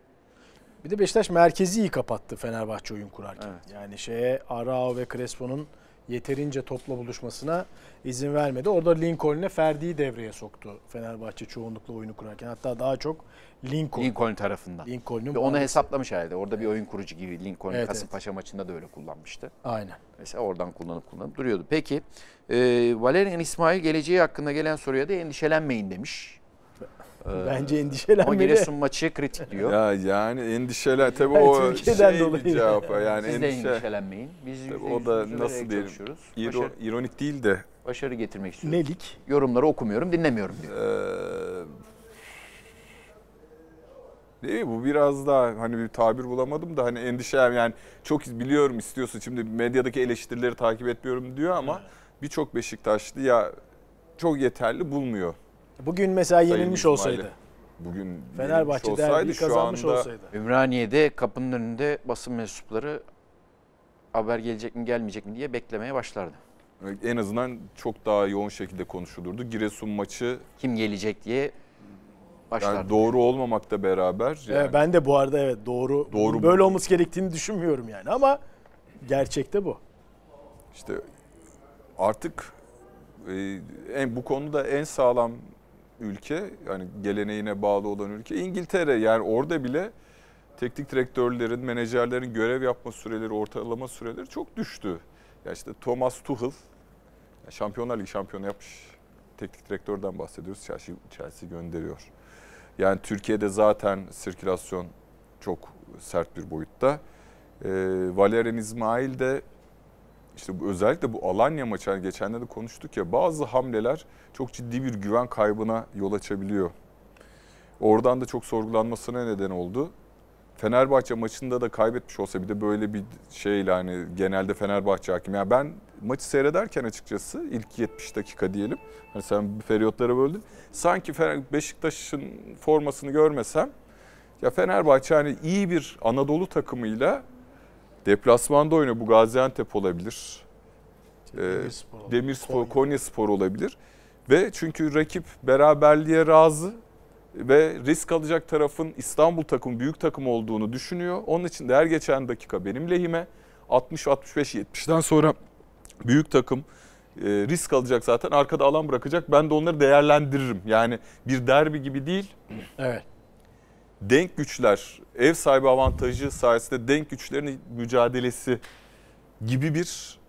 C: Bir de Beşiktaş merkezi iyi kapattı Fenerbahçe oyun kurarken. Evet. Yani şeye Arao ve Crespo'nun yeterince topla buluşmasına izin vermedi. Orada Lincoln'e Ferdi'yi devreye soktu Fenerbahçe çoğunlukla oyunu kurarken. Hatta daha çok Lincoln. Lincoln tarafından. Lincoln'un onu
A: hesaplamış herhalde. Orada bir oyun kurucu gibi Lincoln evet, Kasımpaşa evet. maçında da öyle kullanmıştı. Aynen. Mesela oradan kullanıp kullanıp duruyordu. Peki e, Valerian İsmail geleceği hakkında gelen soruya da endişelenmeyin demiş. Ee, Bence endişelenmeli. O Giresun maçı kritik diyor. ya
B: yani endişeler tabii yani o Türkiye'den şey dolayı. cevap. Yani Siz endişe... de endişelenmeyin. Biz o da nasıl diyelim iro, ironik değil de. Başarı getirmek istiyoruz. Nelik? Yorumları okumuyorum dinlemiyorum diyor. Ee, değil mi? Bu biraz daha hani bir tabir bulamadım da hani endişe yani çok biliyorum istiyorsa şimdi medyadaki eleştirileri takip etmiyorum diyor ama birçok Beşiktaşlı ya çok yeterli bulmuyor
C: Bugün mesela yenilmiş olsaydı.
B: Bugün Fenerbahçe olsaydı, derbi kazanmış şu anda... olsaydı.
A: Ümraniye'de kapının önünde basın mensupları haber gelecek mi
B: gelmeyecek mi diye beklemeye başlardı. En azından çok daha yoğun şekilde konuşulurdu. Giresun maçı kim gelecek diye başlardı. Yani doğru olmamakta beraber. Yani... Evet,
C: ben de bu arada evet doğru, doğru böyle bu. olması gerektiğini düşünmüyorum yani ama gerçekte bu.
B: İşte artık e, en bu konuda en sağlam ülke yani geleneğine bağlı olan ülke İngiltere yani orada bile teknik direktörlerin, menajerlerin görev yapma süreleri, ortalama süreleri çok düştü. Ya işte Thomas Tuchel Şampiyonlar Ligi şampiyonu yapmış teknik direktörden bahsediyoruz. Chelsea, Chelsea gönderiyor. Yani Türkiye'de zaten sirkülasyon çok sert bir boyutta. E, Valerian İsmail de işte bu, özellikle bu Alanya maçı hani geçenlerde konuştuk ya bazı hamleler çok ciddi bir güven kaybına yol açabiliyor. Oradan da çok sorgulanmasına neden oldu. Fenerbahçe maçında da kaybetmiş olsa bir de böyle bir şeyle hani genelde Fenerbahçe hakim. Yani ben maçı seyrederken açıkçası ilk 70 dakika diyelim. Hani sen bir periyotlara böldün. Sanki Beşiktaş'ın formasını görmesem ya Fenerbahçe hani iyi bir Anadolu takımıyla Deplasmanda oynuyor. Bu Gaziantep olabilir. Ee, Demirspor, Demirspor Konya. Konya Spor olabilir. Ve çünkü rakip beraberliğe razı ve risk alacak tarafın İstanbul takım büyük takım olduğunu düşünüyor. Onun için de her geçen dakika benim lehime 60 65 70'den sonra büyük takım e, risk alacak zaten arkada alan bırakacak. Ben de onları değerlendiririm. Yani bir derbi gibi değil. Evet denk güçler, ev sahibi avantajı sayesinde denk güçlerin mücadelesi gibi bir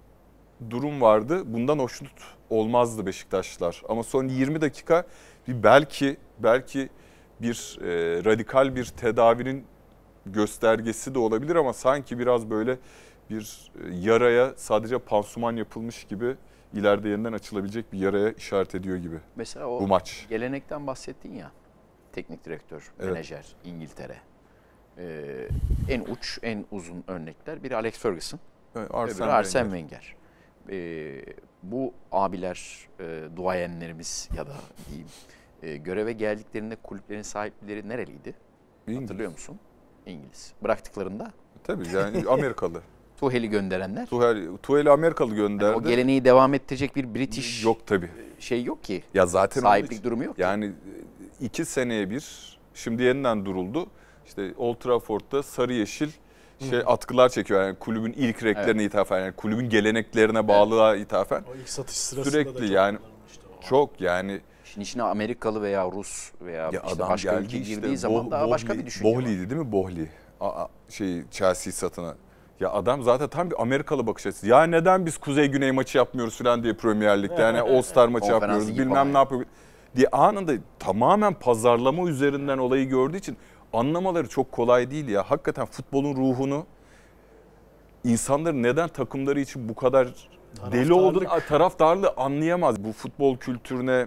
B: durum vardı. Bundan hoşnut olmazdı Beşiktaşlar. Ama son 20 dakika bir belki belki bir e, radikal bir tedavinin göstergesi de olabilir ama sanki biraz böyle bir e, yaraya sadece pansuman yapılmış gibi ileride yeniden açılabilecek bir yaraya işaret ediyor gibi. Mesela o bu maç.
A: Gelenekten bahsettin ya teknik direktör,
B: evet. menajer İngiltere.
A: Ee, en uç, en uzun örnekler biri Alex Ferguson, evet, Arsene öbürü Arsene Wenger. Wenger. Ee, bu abiler, e, duayenlerimiz ya da diyeyim, e, göreve geldiklerinde kulüplerin sahipleri nereliydi? İngiliz. Hatırlıyor musun? İngiliz. Bıraktıklarında? Tabii yani Amerikalı. Tuhel'i gönderenler. Tuhel,
B: Tuhel'i Amerikalı gönderdi. Yani o geleneği devam ettirecek bir British yok tabii. şey yok ki. Ya zaten sahiplik durumu yok. Yani ki iki seneye bir şimdi yeniden duruldu. İşte Old Trafford'da sarı yeşil şey Hı. atkılar çekiyor yani kulübün ilk reklerine evet. ithafen yani kulübün geleneklerine bağlı evet. ithafen. O ilk satış sırasında Sürekli da yani çok yani Şimdi içine Amerikalı veya Rus veya ya işte adam başka ülke işte, girdiği zaman daha Bohli, başka bir düşünce Bohli'ydi değil mi Bohli? A- şey Chelsea satına. Ya adam zaten tam bir Amerikalı bakış açısı. Ya neden biz Kuzey Güney maçı yapmıyoruz falan diye Premier Lig'de. yani evet, All Star maçı yapmıyoruz bilmem ne yapıyoruz diye anında tamamen pazarlama üzerinden olayı gördüğü için anlamaları çok kolay değil ya. Hakikaten futbolun ruhunu insanların neden takımları için bu kadar deli olduğunu taraftarlı anlayamaz. Bu futbol kültürüne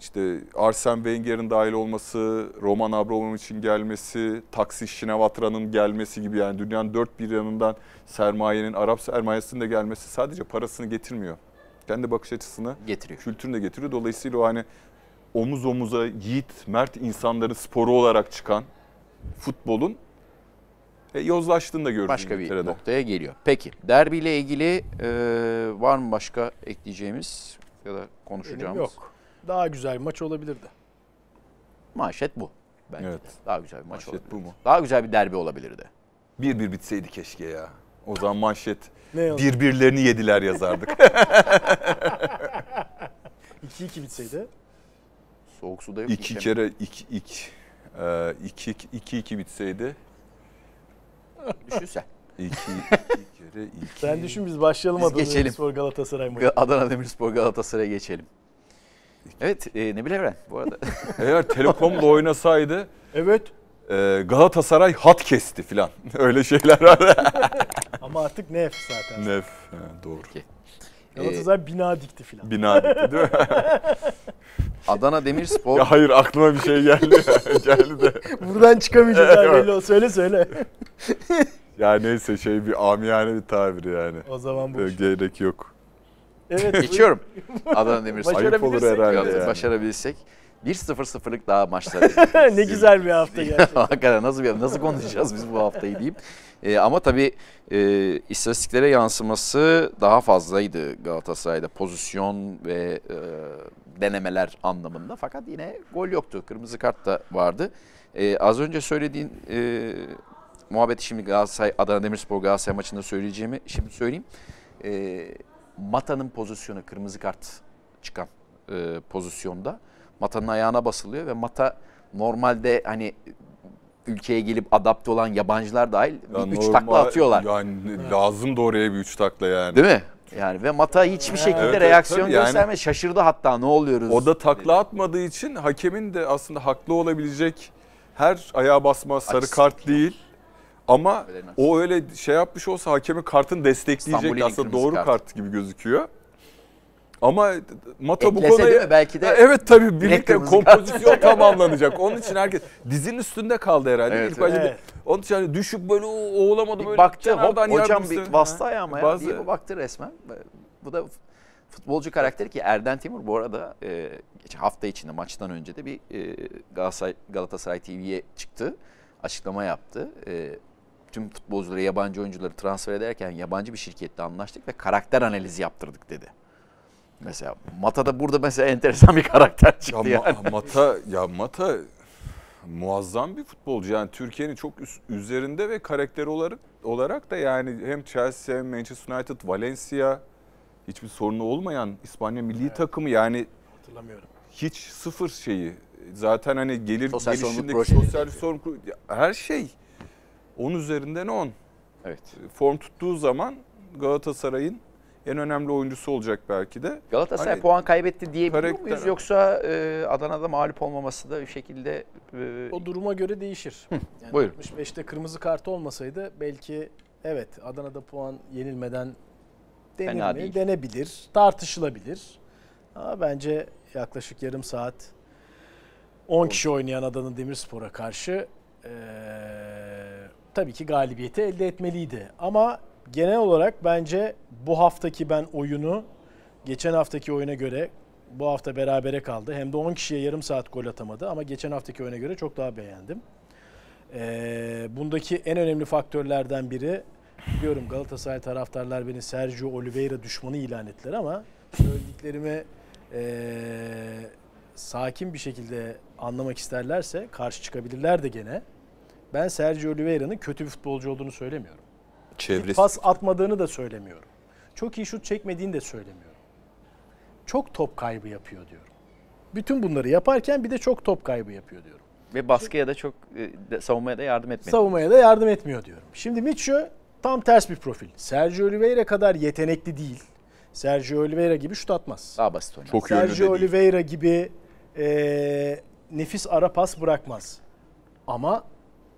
B: işte Arsene Wenger'in dahil olması, Roman Abramovich'in gelmesi, Taksi Şinavatra'nın gelmesi gibi yani dünyanın dört bir yanından sermayenin, Arap sermayesinin de gelmesi sadece parasını getirmiyor. Kendi bakış açısını, getiriyor. kültürünü de getiriyor. Dolayısıyla o hani omuz omuza yiğit, mert insanların sporu olarak çıkan futbolun e, yozlaştığını da gördük. Başka bir terede. noktaya geliyor. Peki derbiyle ilgili
A: e, var mı başka ekleyeceğimiz ya da konuşacağımız? Benim
C: yok. Daha güzel maç olabilirdi.
A: Manşet bu. Bence evet. de. Daha güzel bir maç manşet olabilirdi. bu mu?
B: Daha güzel bir derbi olabilirdi. Bir bir bitseydi keşke ya. O zaman manşet ne birbirlerini yediler yazardık. 2-2 bitseydi. Soğuk suda yok. İki kere iki, iki, e, iki, iki, iki bitseydi. Düşünsen. İki, iki
C: kere iki. Sen düşün biz
A: başlayalım biz Adana geçelim. Demirspor Galatasaray maçı. Adana Demirspor Galatasaray geçelim. Evet
B: e, bileyim Evren bu arada. Eğer Telekom'da oynasaydı. Evet. E, Galatasaray hat kesti falan Öyle şeyler var. Ama artık nef zaten. Nef. Yani doğru. Peki. Ee, Galatasaray ee, bina dikti filan. Bina dikti değil mi?
C: Adana Demirspor. Ya hayır aklıma bir şey geldi. geldi de. Buradan çıkamayacağız abi belli Söyle söyle.
B: ya neyse şey bir amiyane bir tabir yani. O zaman bu. Gerek yok. Evet. Geçiyorum. Adana Demirspor. Ayıp olur herhalde yani.
A: Başarabilsek. 1-0-0'lık daha maçları. ne güzel bir hafta gerçekten. Hakikaten nasıl, bir, nasıl konuşacağız biz bu haftayı deyip. E, ama tabii e, istatistiklere yansıması daha fazlaydı Galatasaray'da pozisyon ve e, denemeler anlamında. Fakat yine gol yoktu. Kırmızı kart da vardı. E, az önce söylediğin e, muhabbeti şimdi Galatasaray, Adana Demirspor Galatasaray maçında söyleyeceğimi şimdi söyleyeyim. E, Mata'nın pozisyonu kırmızı kart çıkan e, pozisyonda Mata'nın ayağına basılıyor ve Mata normalde hani ülkeye gelip adapte olan yabancılar dahil bir ya üç takla atıyorlar. Yani
B: evet. lazım da oraya bir üç takla yani. Değil mi?
A: Yani ve Mata hiçbir şekilde evet, reaksiyon evet, göstermedi. Yani,
B: şaşırdı hatta ne oluyoruz? O da takla dedi. atmadığı için hakemin de aslında haklı olabilecek her ayağa basma sarı Açık kart yok. değil. Ama öyle o öyle şey yapmış olsa hakemin kartını destekleyecek aslında doğru kart. kart gibi gözüküyor. Ama Mata Eklese bu konuya belki de evet tabii birlikte kompozisyon tamamlanacak. Onun için herkes dizinin üstünde kaldı herhalde. Evet, İlk evet. evet. Onun için hani düşüp böyle oğlamadı bir böyle. Baktı hop, hocam bir bastı ayağıma ya Bazı... diye baktı
A: resmen. Bu da futbolcu karakteri ki Erden Timur bu arada e, hafta içinde maçtan önce de bir e, Galatasaray, Galatasaray TV'ye çıktı. Açıklama yaptı. E, tüm futbolcuları, yabancı oyuncuları transfer ederken yabancı bir şirkette anlaştık ve karakter analizi yaptırdık dedi. Mesela Mata da burada mesela enteresan bir karakter
B: çıktı ya yani. Mata ya Mata muazzam bir futbolcu. Yani Türkiye'nin çok üst, üzerinde ve karakter olarak, olarak da yani hem Chelsea hem Manchester United, Valencia hiçbir sorunu olmayan İspanya milli evet. takımı yani hatırlamıyorum. Hiç sıfır şeyi. Zaten hani gelir sosyal gelişindeki sosyal sorumluluk her şey onun üzerinden on. Evet. Form tuttuğu zaman Galatasaray'ın en önemli oyuncusu olacak belki de. Galatasaray hani,
A: puan kaybetti diyebiliyor karakter... muyuz yoksa e, Adana'da mağlup olmaması da bir şekilde e... o
C: duruma göre değişir. Hı, yani 65'te kırmızı kart olmasaydı belki evet Adana'da puan yenilmeden denir Fena Denebilir, tartışılabilir. Ama bence yaklaşık yarım saat 10 kişi oynayan Adana Demirspor'a karşı e, tabii ki galibiyeti elde etmeliydi. Ama genel olarak bence bu haftaki ben oyunu geçen haftaki oyuna göre bu hafta berabere kaldı. Hem de 10 kişiye yarım saat gol atamadı ama geçen haftaki oyuna göre çok daha beğendim. Ee, bundaki en önemli faktörlerden biri biliyorum Galatasaray taraftarlar beni Sergio Oliveira düşmanı ilan ettiler ama söylediklerimi e, sakin bir şekilde anlamak isterlerse karşı çıkabilirler de gene. Ben Sergio Oliveira'nın kötü bir futbolcu olduğunu söylemiyorum.
B: Çevresi. Pas
C: atmadığını da söylemiyorum. Çok iyi şut çekmediğini de söylemiyorum. Çok top kaybı yapıyor diyorum. Bütün bunları yaparken bir de çok top kaybı yapıyor diyorum.
A: Ve baskıya da çok e, savunmaya da yardım etmiyor.
C: Savunmaya da yardım etmiyor diyorum. Şimdi Mitchell tam ters bir profil. Sergio Oliveira kadar yetenekli değil. Sergio Oliveira gibi şut atmaz. Daha basit oynar. Çok Sergio Oliveira değil. gibi e, nefis ara pas bırakmaz. Ama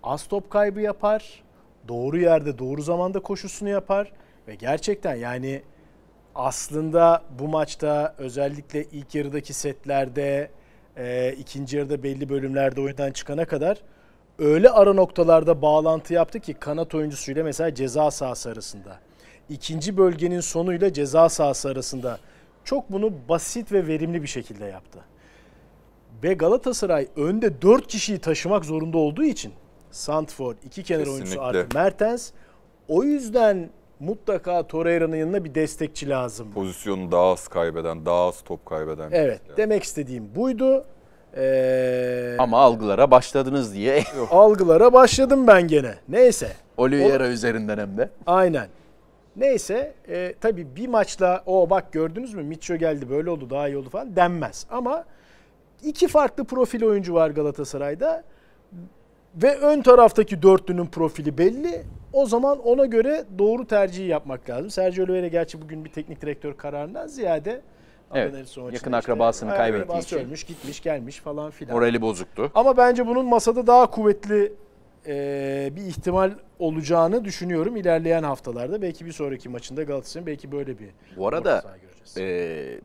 C: az top kaybı yapar doğru yerde doğru zamanda koşusunu yapar ve gerçekten yani aslında bu maçta özellikle ilk yarıdaki setlerde e, ikinci yarıda belli bölümlerde oyundan çıkana kadar öyle ara noktalarda bağlantı yaptı ki kanat oyuncusuyla mesela ceza sahası arasında. ikinci bölgenin sonuyla ceza sahası arasında. Çok bunu basit ve verimli bir şekilde yaptı. Ve Galatasaray önde 4 kişiyi taşımak zorunda olduğu için Santford, iki kenar Kesinlikle. oyuncusu artı Mertens. O yüzden mutlaka Torreira'nın yanına bir
B: destekçi lazım. Pozisyonu daha az kaybeden, daha az top kaybeden. Evet,
C: yani. demek istediğim buydu. Ee, Ama
B: algılara başladınız diye.
C: algılara başladım ben gene. Neyse. Oliveira üzerinden hem de. Aynen. Neyse e, tabii bir maçla o bak gördünüz mü Mitcho geldi böyle oldu daha iyi oldu falan denmez. Ama iki farklı profil oyuncu var Galatasaray'da ve ön taraftaki dörtlünün profili belli. O zaman ona göre doğru tercihi yapmak lazım. Sergio Oliveira gerçi bugün bir teknik direktör kararından ziyade
A: evet, yakın akrabasını işte, kaybettiği için. Ölmüş,
C: gitmiş, gelmiş falan filan. Morali bozuktu. Ama bence bunun masada daha kuvvetli e, bir ihtimal olacağını düşünüyorum ilerleyen haftalarda. Belki bir sonraki maçında Galatasaray'ın belki böyle bir
A: Bu arada e,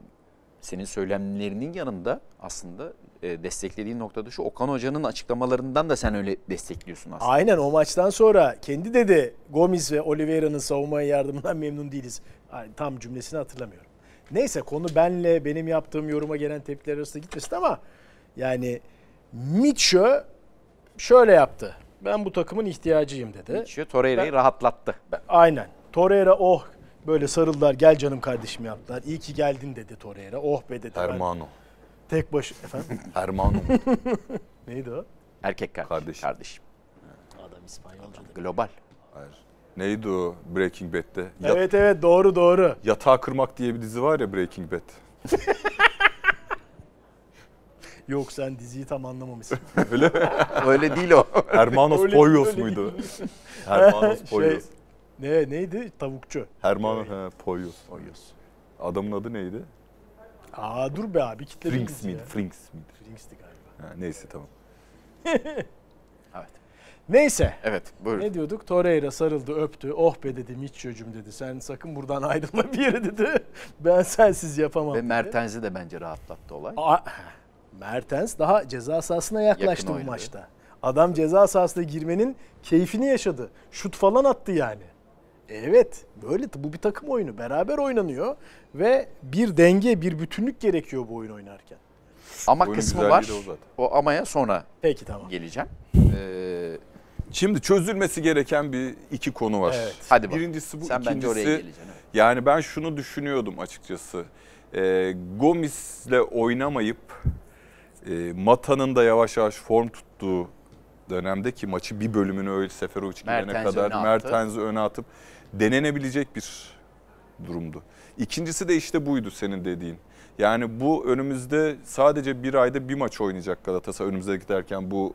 A: senin söylemlerinin yanında aslında e, desteklediğin noktada şu Okan Hoca'nın açıklamalarından da sen öyle destekliyorsun aslında.
C: Aynen o maçtan sonra kendi dedi Gomez ve Oliveira'nın savunmaya yardımından memnun değiliz. tam cümlesini hatırlamıyorum. Neyse konu benle benim yaptığım yoruma gelen tepkiler arasında gitmesin ama yani Mitchell şöyle yaptı. Ben bu takımın ihtiyacıyım dedi. Mitchell Torreira'yı
A: rahatlattı.
C: Ben, aynen. Torreira oh böyle sarıldılar gel canım kardeşim yaptılar. İyi ki geldin dedi Torreira. Oh be dedi. Hermano. Ben Tek baş efendim. Hermanum. Neydi o?
B: Erkek kardeş. Kardeşim. Kardeşim. Adam İspanyolca. Global. Hayır. Neydi o Breaking Bad'de? Yat- evet
C: evet doğru doğru.
B: Yatağı Kırmak diye bir dizi var ya Breaking Bad.
C: Yok sen diziyi tam anlamamışsın. Öyle mi? Öyle değil o. Hermanos Öyle- Poyos öyle muydu? Hermanos Şey- Poyos. Ne neydi? Tavukçu.
B: Hermanos şey. he, Poyos. Adamın adı neydi? Aa dur be abi kitledik Frings miydi? Frings miydi? Frings'ti galiba. Ha, neyse tamam. evet. Neyse. Evet buyurun.
C: Ne diyorduk? Torreira sarıldı öptü. Oh be dedim hiç çocuğum dedi. Sen sakın buradan ayrılma bir yere dedi. Ben sensiz yapamam Ve Mertens'i de bence rahatlattı olay. Aa, Mertens daha ceza sahasına yaklaştı bu maçta. Adam ceza sahasına girmenin keyfini yaşadı. Şut falan attı yani. Evet, böyle bu bir takım oyunu. Beraber oynanıyor ve bir denge, bir bütünlük gerekiyor bu oyun oynarken. Ama
A: Oyunun kısmı var.
B: O, o amaya sonra Peki tamam. geleceğim. Ee, Şimdi çözülmesi gereken bir iki konu var. Evet. Hadi Birincisi bu, Sen ikincisi. oraya Evet. Yani ben şunu düşünüyordum açıkçası. E, Gomis'le oynamayıp e, Mata'nın da yavaş yavaş form tuttuğu dönemde ki maçı bir bölümünü öyle Seferovic gidene kadar Mertens'i öne atıp denenebilecek bir durumdu. İkincisi de işte buydu senin dediğin. Yani bu önümüzde sadece bir ayda bir maç oynayacak Galatasaray önümüze giderken bu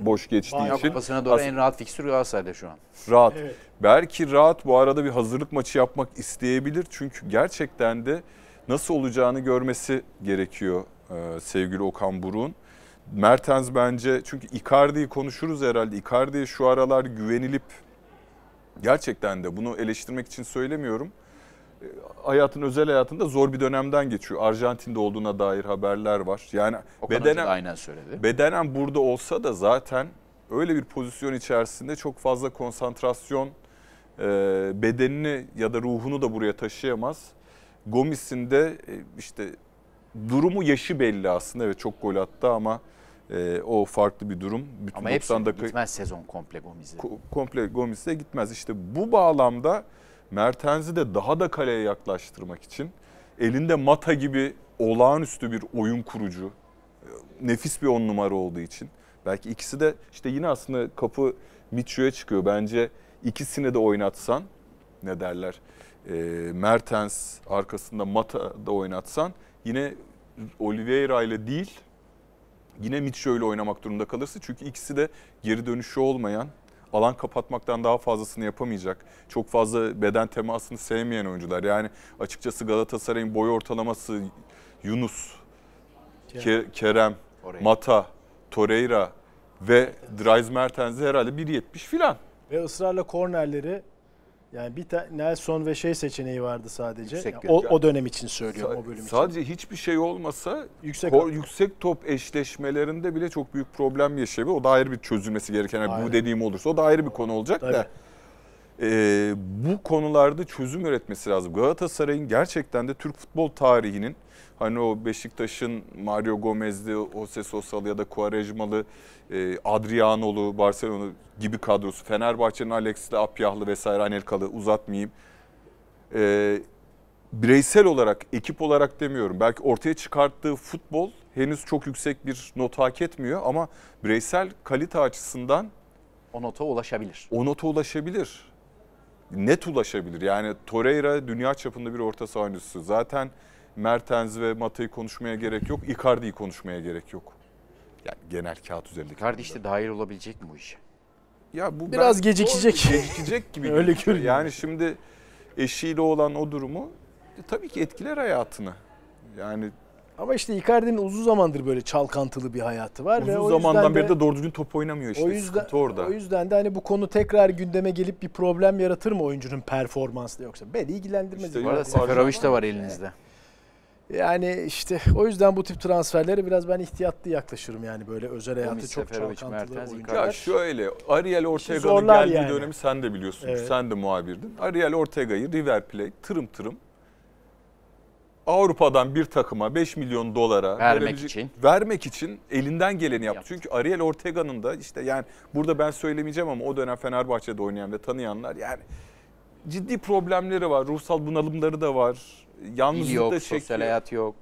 B: boş geçtiği Bayern için. Kupası'na doğru en rahat fikstür Galatasaray'da şu an. Rahat. Evet. Belki rahat bu arada bir hazırlık maçı yapmak isteyebilir. Çünkü gerçekten de nasıl olacağını görmesi gerekiyor e, sevgili Okan Buruk'un. Mertens bence çünkü Icardi'yi konuşuruz herhalde. Icardi şu aralar güvenilip gerçekten de bunu eleştirmek için söylemiyorum. E, hayatın özel hayatında zor bir dönemden geçiyor. Arjantin'de olduğuna dair haberler var. Yani Okan bedenen aynen söyledi. Bedenen burada olsa da zaten öyle bir pozisyon içerisinde çok fazla konsantrasyon e, bedenini ya da ruhunu da buraya taşıyamaz. Gomis'in de e, işte durumu yaşı belli aslında. Evet çok gol attı ama e, o farklı bir durum. Bütün ama 90 dakika gitmez sezon komple Gomez'e. Ko- komple Gomez'e gitmez. İşte bu bağlamda Mertens'i de daha da kaleye yaklaştırmak için elinde Mata gibi olağanüstü bir oyun kurucu, e, nefis bir on numara olduğu için. Belki ikisi de işte yine aslında kapı Mitchell'e çıkıyor. Bence ikisini de oynatsan ne derler? E, Mertens arkasında Mata da oynatsan yine Oliveira ile değil yine Mitchell ile oynamak durumunda kalırsa Çünkü ikisi de geri dönüşü olmayan alan kapatmaktan daha fazlasını yapamayacak. Çok fazla beden temasını sevmeyen oyuncular. Yani açıkçası Galatasaray'ın boy ortalaması Yunus, Kerem, Ke Kerem Oraya. Mata, Torreira ve Dries Mertens herhalde 1.70
C: filan. Ve ısrarla kornerleri yani bir tane Nelson ve şey seçeneği vardı sadece. Yüksek yani o, o dönem için söylüyorum Sa- o bölüm Sadece
B: için. hiçbir şey olmasa yüksek, ko- yüksek top eşleşmelerinde bile çok büyük problem yaşayabilir. O da ayrı bir çözülmesi gereken. Yani bu dediğim olursa o da ayrı bir konu olacak Tabii. da e, bu konularda çözüm üretmesi lazım. Galatasaray'ın gerçekten de Türk futbol tarihinin hani o Beşiktaş'ın Mario Gomez'li, Jose Sosalı ya da Quaresma'lı, e, Adrianoğlu, Barcelona gibi kadrosu, Fenerbahçe'nin Alex'li, Apyahlı vesaire Anelkalı uzatmayayım. E, bireysel olarak, ekip olarak demiyorum. Belki ortaya çıkarttığı futbol henüz çok yüksek bir not hak etmiyor ama bireysel kalite açısından o nota ulaşabilir. O nota ulaşabilir net ulaşabilir. Yani Torreira dünya çapında bir orta saha oyuncusu. Zaten Mertens ve Mata'yı konuşmaya gerek yok. Icardi'yi konuşmaya gerek yok. Yani genel kağıt üzerindeki. Icardi işte dahil olabilecek mi bu işe? Ya bu biraz ben, gecikecek. O, gecikecek gibi. Öyle görünüyor. Yani şimdi eşiyle olan o durumu tabii ki etkiler hayatını. Yani ama işte Icardi'nin uzun zamandır
C: böyle çalkantılı bir hayatı var. Uzun ve zamandan beri de doğru düzgün top oynamıyor işte. O yüzden,
B: orada. o yüzden
C: de hani bu konu tekrar gündeme gelip bir problem yaratır mı oyuncunun performansı yoksa? Beni ilgilendirmez. İşte bu arada Seferovic de var elinizde. Yani. işte o yüzden bu tip transferlere biraz ben ihtiyatlı yaklaşırım yani böyle özel hayatı Gomis, çok çalkantılı Mertens, Ya
B: şöyle Ariel Ortega'nın geldiği yani. dönemi sen de biliyorsun. Evet. Sen de muhabirdin. Ariel Ortega'yı River Plate tırım tırım Avrupa'dan bir takıma 5 milyon dolara vermek için vermek için elinden geleni yaptı. yaptı. Çünkü Ariel Ortega'nın da işte yani burada ben söylemeyeceğim ama o dönem Fenerbahçe'de oynayan ve tanıyanlar yani ciddi problemleri var. Ruhsal bunalımları da var. Yalnızlık yok, da çekiyor. Sosyal hayat yok.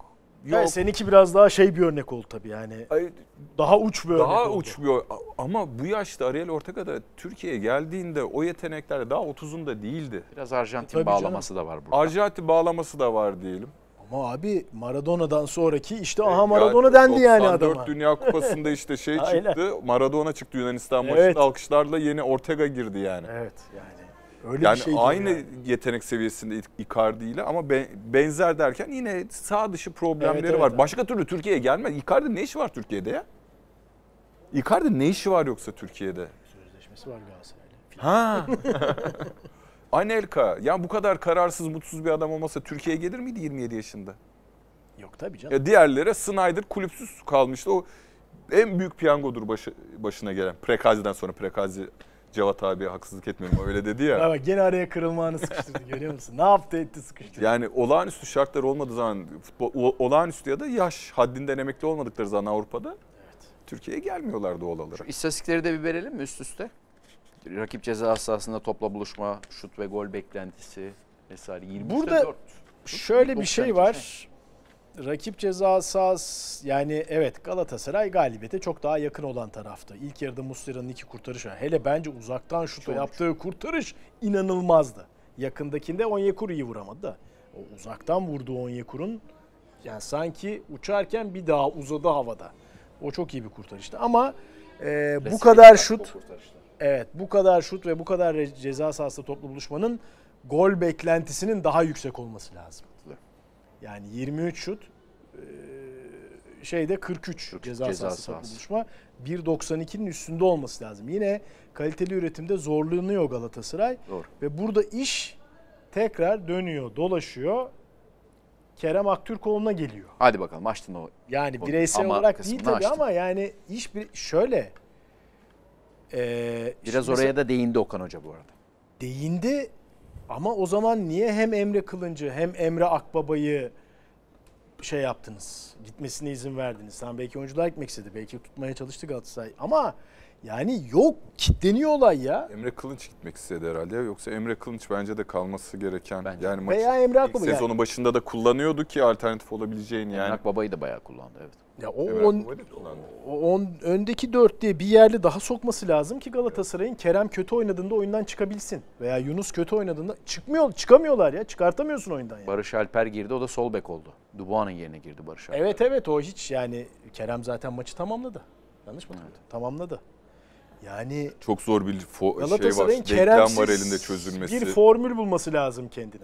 B: Yok. Yani
C: seninki biraz daha şey bir örnek oldu tabii yani. Ay, daha uç bir daha örnek Daha uç
B: bir ama bu yaşta Ariel Ortega da Türkiye'ye geldiğinde o yetenekler daha 30'unda değildi. Biraz Arjantin tabii bağlaması canım. da var burada. Arjantin bağlaması da var diyelim.
C: Ama abi Maradona'dan sonraki işte aha e, Maradona ya, dendi yani adama. 94 Dünya Kupası'nda işte şey çıktı.
B: Maradona çıktı Yunanistan evet. alkışlarla yeni Ortega girdi yani. Evet yani. Öyle yani bir şey aynı yani. yetenek seviyesinde Icardi ile ama benzer derken yine sağ dışı problemleri evet, evet, var. Başka türlü Türkiye'ye gelmez. Icardi ne işi var Türkiye'de ya? Icardi ne işi var yoksa Türkiye'de? Sözleşmesi var
C: Galatasaray'la.
B: Ha. Anelka yani bu kadar kararsız mutsuz bir adam olmasa Türkiye'ye gelir miydi 27 yaşında?
C: Yok tabii canım. Ya
B: diğerlere Snyder kulüpsüz kalmıştı. O en büyük piyangodur başı, başına gelen. Prekazi'den sonra Prekazi Cevat abi haksızlık etmiyorum öyle dedi ya.
C: Ama gene araya kırılma anı sıkıştırdı görüyor musun? Ne yaptı etti
B: sıkıştırdı. Yani olağanüstü şartlar olmadığı zaman futbol olağanüstü ya da yaş haddinden emekli olmadıkları zaman Avrupa'da evet. Türkiye'ye gelmiyorlardı doğal olarak. Şu istatistikleri de bir verelim mi üst üste?
A: rakip ceza sahasında topla buluşma, şut ve gol beklentisi vesaire. 23'te Burada 4.
C: şöyle bir şey var. Rakip ceza sahası yani evet Galatasaray galibiyete çok daha yakın olan tarafta. İlk yarıda Muslera'nın iki kurtarışı. Hele bence uzaktan şutu yaptığı kurtarış inanılmazdı. Yakındakinde Onyekuru'yu vuramadı da. O uzaktan vurduğu Onyekur'un yani sanki uçarken bir daha uzadı havada. O çok iyi bir kurtarıştı ama e, bu kadar şut. Kurtarıştı. Evet bu kadar şut ve bu kadar ceza sahası toplu buluşmanın gol beklentisinin daha yüksek olması lazım. Yani 23 şut şeyde 43 ceza, ceza sahası, sahası. buluşma 1.92'nin üstünde olması lazım. Yine kaliteli üretimde zorlanıyor Galatasaray. Doğru. Ve burada iş tekrar dönüyor, dolaşıyor. Kerem Aktürkoğlu'na geliyor. Hadi bakalım açtın o. Yani bireysel olarak değil tabii açtın. ama yani iş bir şöyle
A: ee, Biraz oraya da değindi Okan Hoca bu arada.
C: Değindi ama o zaman niye hem Emre Kılıncı hem Emre Akbaba'yı şey yaptınız? Gitmesine izin verdiniz. Tam belki oyuncular gitmek istedi. Belki tutmaya çalıştı Galatasaray. Ama yani yok kitleniyor olay
B: ya. Emre Kılınç gitmek istedi herhalde. ya Yoksa Emre Kılınç bence de kalması gereken. Bence. Yani maç, Veya Emre Akbaba. Sezonun yani. başında da kullanıyordu ki alternatif olabileceğini yani. Emre Akbaba'yı da bayağı kullandı evet.
C: Ya o, on, on, öndeki dört diye bir yerli daha sokması lazım ki Galatasaray'ın Kerem kötü oynadığında oyundan çıkabilsin. Veya Yunus kötü oynadığında çıkmıyor, çıkamıyorlar ya. Çıkartamıyorsun oyundan
A: yani. Barış Alper girdi o da sol bek oldu. Dubuan'ın yerine girdi Barış Alper.
C: Evet evet o hiç yani Kerem zaten maçı tamamladı. Yanlış mı? Evet. Tamamladı.
B: Yani çok zor bir şey var. Kerem var elinde çözülmesi. Bir
C: formül bulması lazım kendine.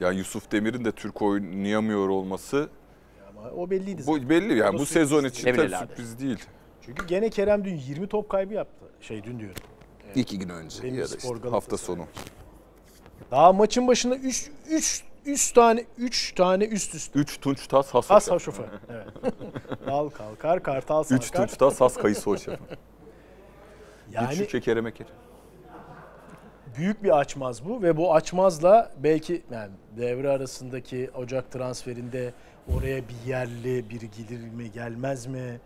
B: Yani Yusuf Demir'in de Türk oynayamıyor olması o belliydi zaten. Bu belli yani bu sezon için tabii sürpriz değil.
C: Çünkü gene Kerem dün 20 top kaybı yaptı. Şey dün diyorum.
B: Evet. İki gün önce Demir ya da işte hafta sonu.
C: Daha maçın başında 3 3
B: 3 tane 3 tane üst üste. 3 tunç tas has. Has haşofa.
C: evet. Dal kalkar kartal sarkar. 3 tunç tas has kayısı hoşafı.
B: Yani Git şu kereme
C: Büyük bir açmaz bu ve bu açmazla belki yani devre arasındaki Ocak transferinde oraya bir yerli bir gelir mi gelmez mi?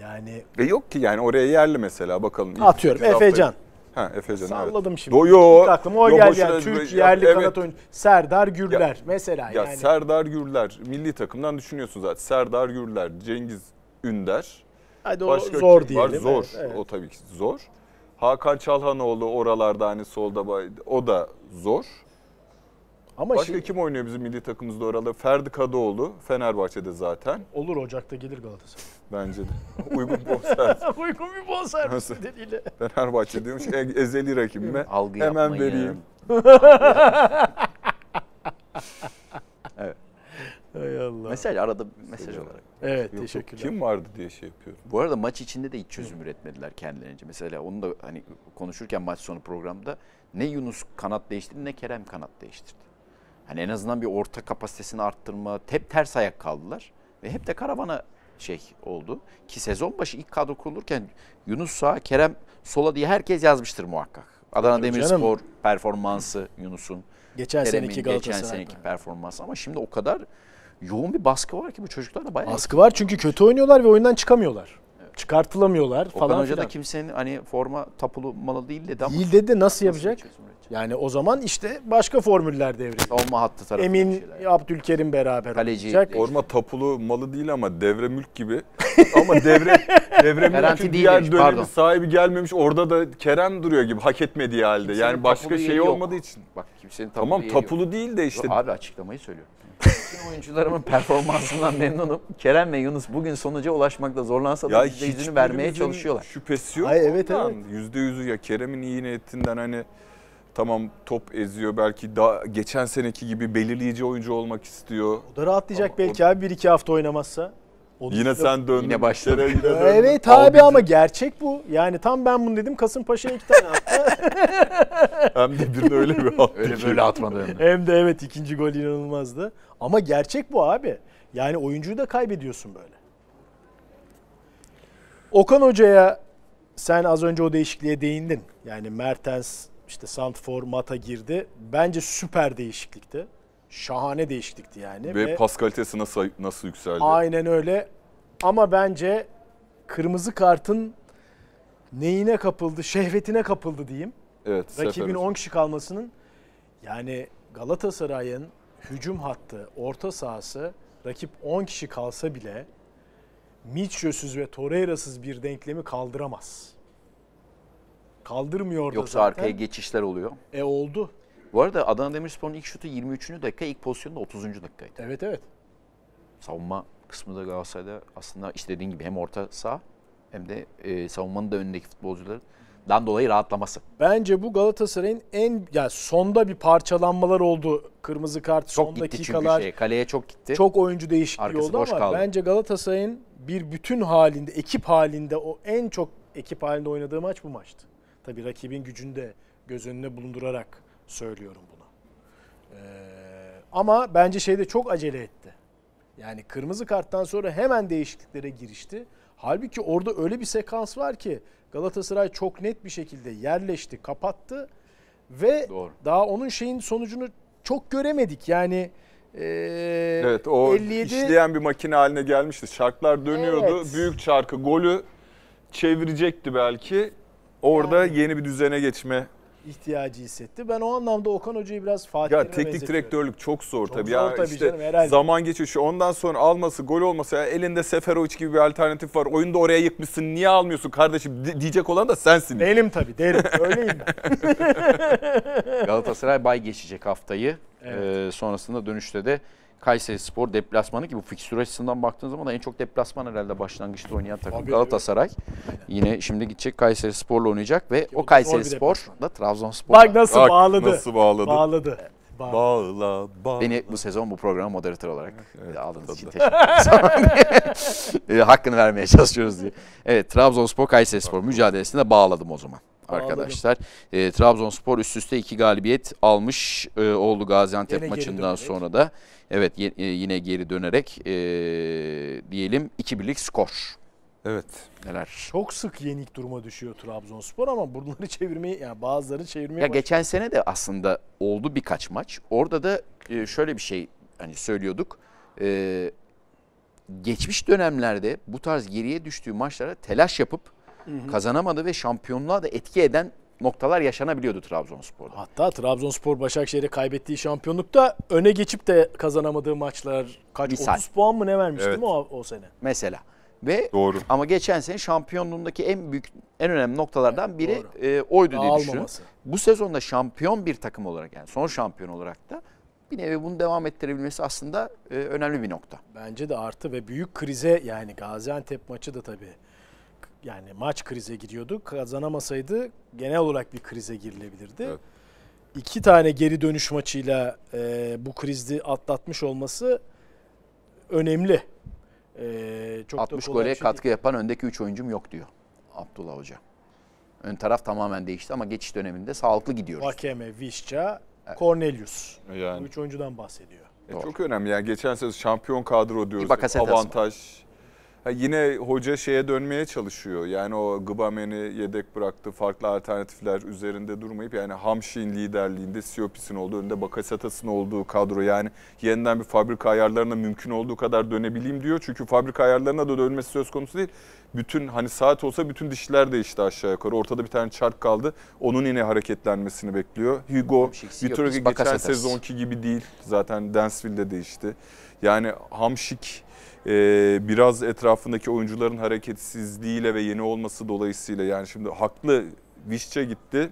B: Yani e yok ki yani oraya yerli mesela bakalım. Atıyorum Efecan. Ha Efecan Salladım şimdi. Do, yo, İlk aklıma o yo, geldi yani. Türk yerli ya, kanat oyuncu.
C: Serdar Gürler ya, mesela ya yani.
B: Serdar Gürler milli takımdan düşünüyorsun zaten. Serdar Gürler, Cengiz Ünder. Hadi o Başka zor kim diyelim. Var? Zor evet, evet. o tabii ki zor. Hakan Çalhanoğlu oralarda hani solda o da zor. Ama Başka şimdi, kim oynuyor bizim milli takımımızda orada Ferdi Kadıoğlu Fenerbahçe'de zaten.
C: Olur Ocak'ta gelir Galatasaray.
B: Bence de. Uygun bonservis. Uygun bir bonservis nedeniyle. Fenerbahçe diyormuş e ezeli rakibime Algı hemen vereyim. evet. Hay Allah. Mesaj arada mesaj olarak. Evet yok, teşekkürler. kim
A: vardı diye şey yapıyorum. Bu arada maç içinde de hiç çözüm üretmediler kendilerince. Mesela onu da hani konuşurken maç sonu programda ne Yunus kanat değiştirdi ne Kerem kanat değiştirdi. Hani en azından bir orta kapasitesini arttırma, hep ters ayak kaldılar. Ve hep de karavana şey oldu. Ki sezon başı ilk kadro kurulurken Yunus sağ, Kerem sola diye herkes yazmıştır muhakkak. Adana Demirspor performansı Yunus'un. Geçen Kerem'in, seneki Galatasaray. Geçen seneki performansı ama şimdi o kadar yoğun bir baskı var ki bu çocuklar da bayağı... Baskı
C: var çünkü kötü oynuyorlar ve oyundan çıkamıyorlar. Evet. Çıkartılamıyorlar Okan falan Okan Hoca da kimsenin hani forma tapulu malı değil dedi ama... Değil dedi nasıl yapacak? Nasıl yani o zaman işte başka formüller devreye. Savunma hattı tarafı. Emin Abdülkerim beraber
B: Kaleci olacak. Orma tapulu malı değil ama devre mülk gibi. ama devre devre mülkün diğer demiş, dönemi pardon. sahibi gelmemiş. Orada da Kerem duruyor gibi hak etmediği halde. Kimsenin yani başka şey yok. olmadığı için. Bak kimsenin tapulu Tamam tapulu yok. değil de işte. Abi açıklamayı söylüyorum. Bütün oyuncularımın performansından
A: memnunum. Kerem ve Yunus bugün sonuca ulaşmakta zorlansa da %100'ünü vermeye çalışıyorlar.
B: Şüphesi yok. Ay evet, evet. %100'ü ya Kerem'in iyi niyetinden hani Tamam top eziyor belki daha geçen seneki gibi belirleyici oyuncu olmak istiyor.
C: O da rahatlayacak ama belki o... abi bir iki hafta oynamazsa.
B: Onu yine sen döndün. Yine başladı. Yine döndün. Evet abi
C: ama gerçek bu. Yani tam ben bunu dedim Kasımpaşa'ya iki tane attı.
B: Hem de birini öyle bir attı. Öyle böyle atmadı hem
C: Hem de evet ikinci gol inanılmazdı. Ama gerçek bu abi. Yani oyuncuyu da kaybediyorsun böyle. Okan Hoca'ya sen az önce o değişikliğe değindin. Yani Mertens işte Sant Formata girdi. Bence süper değişiklikti. Şahane değişiklikti yani. Ve, Ve pas
B: kalitesi nasıl, nasıl yükseldi? Aynen
C: öyle. Ama bence kırmızı kartın neyine kapıldı, şehvetine kapıldı diyeyim.
B: Evet. Rakibin 10
C: kişi kalmasının yani Galatasaray'ın hücum hattı, orta sahası rakip 10 kişi kalsa bile Mitchell'süz ve Torreira'sız bir denklemi kaldıramaz. Kaldırmıyor
A: orada Yoksa zaten. arkaya geçişler oluyor. E oldu. Bu arada Adana Demirspor'un ilk şutu 23. dakika, ilk pozisyonu da 30. dakikaydı. Evet evet. Savunma kısmında Galatasaray'da aslında istediğin gibi hem orta saha hem de e, savunmanın da önündeki futbolcuların dan dolayı rahatlaması.
C: Bence bu Galatasaray'ın en yani sonda bir parçalanmalar oldu. Kırmızı kart çok son gitti dakikalar. Çünkü şey, kaleye çok gitti. Çok oyuncu değişikliği Arkası oldu ama kaldı. bence Galatasaray'ın bir bütün halinde, ekip halinde o en çok ekip halinde oynadığı maç bu maçtı. Tabii rakibin gücünü de göz önüne bulundurarak söylüyorum bunu. Ee, ama bence şeyde çok acele etti. Yani kırmızı karttan sonra hemen değişikliklere girişti. Halbuki orada öyle bir sekans var ki Galatasaray çok net bir şekilde yerleşti, kapattı ve Doğru. daha onun şeyin sonucunu çok göremedik. Yani
B: ee, evet o 57... işleyen bir makine haline gelmişti. Çarklar dönüyordu. Evet. Büyük çarkı golü çevirecekti belki orada yani, yeni bir düzene geçme ihtiyacı hissetti.
C: Ben o anlamda Okan Hoca'yı biraz Fatih Ya teknik
B: direktörlük çok zor çok tabii. Zor ya. tabii işte canım, herhalde. Zaman geçiyor. Şu ondan sonra alması, gol olması. Ya elinde Seferovic gibi bir alternatif var. Oyunda oraya yıkmışsın. Niye almıyorsun kardeşim? diyecek olan da sensin. Benim tabii derim. Öyleyim
A: ben. Galatasaray bay geçecek haftayı. Evet. Ee, sonrasında dönüşte de Kayseri Spor deplasmanı ki bu fikstür açısından baktığınız zaman da en çok deplasman herhalde başlangıçta oynayan takım Abi, Galatasaray. Aynen. Yine şimdi gidecek Kayseri Spor'la oynayacak ve ki o, o Kayseri Spor da Trabzonspor'la. Bak nasıl Bak, bağladı. Nasıl bağladı. Bağladı.
B: Bağla, bağla, Beni
A: bu sezon bu program moderatör olarak evet, aldığınız için teşekkür e, Hakkını vermeye çalışıyoruz diye. Evet Trabzonspor Spor mücadelesinde bağladım o zaman arkadaşlar. E, Trabzonspor üst üste iki galibiyet almış e, oldu Gaziantep Yine maçından sonra da. Evet e, yine geri dönerek e, diyelim 2 birlik skor. Evet. Neler?
C: Çok sık yenik duruma düşüyor Trabzonspor ama bunları çevirmeyi yani bazıları çevirmeye Ya geçen
A: sene de aslında oldu birkaç maç. Orada da e, şöyle bir şey hani söylüyorduk. Ee, geçmiş dönemlerde bu tarz geriye düştüğü maçlara telaş yapıp hı hı. kazanamadı ve şampiyonluğa da etki eden noktalar
C: yaşanabiliyordu Trabzonspor'da. Hatta Trabzonspor Başakşehir'e kaybettiği şampiyonlukta öne geçip de kazanamadığı maçlar kaç Misal. 30 puan mı ne vermişti evet. mi o, o sene? Mesela. Ve
A: doğru. ama geçen sene şampiyonluğundaki en büyük en önemli noktalardan biri e, oydu diye Almaması. düşünüyorum. Bu sezonda şampiyon bir takım olarak yani son şampiyon olarak da
C: bir nevi bunu devam ettirebilmesi aslında e, önemli bir nokta. Bence de artı ve büyük krize yani Gaziantep maçı da tabii yani maç krize giriyordu. Kazanamasaydı genel olarak bir krize girilebilirdi. Evet. İki tane geri dönüş maçıyla e, bu krizi atlatmış olması önemli. E, çok 60 gole şey katkı
A: değil. yapan öndeki 3 oyuncum yok diyor Abdullah Hoca. Ön taraf tamamen değişti ama geçiş
C: döneminde sağlıklı gidiyoruz. Vakeme, Vişça, Cornelius. Yani. Bu üç oyuncudan bahsediyor.
B: E, çok önemli. Yani geçen sezon şampiyon kadro diyoruz. Avantaj. Var yine hoca şeye dönmeye çalışıyor. Yani o Gıbamen'i yedek bıraktı. Farklı alternatifler üzerinde durmayıp yani Hamşin liderliğinde Siopis'in olduğu, önünde Bakasetas'ın olduğu kadro. Yani yeniden bir fabrika ayarlarına mümkün olduğu kadar dönebileyim diyor. Çünkü fabrika ayarlarına da dönmesi söz konusu değil. Bütün hani saat olsa bütün dişler değişti aşağı yukarı. Ortada bir tane çark kaldı. Onun yine hareketlenmesini bekliyor. Hugo bir geçen sezonki gibi değil. Zaten Dansville'de değişti. Yani Hamşik ee, biraz etrafındaki oyuncuların hareketsizliğiyle ve yeni olması dolayısıyla yani şimdi haklı Vişçe gitti.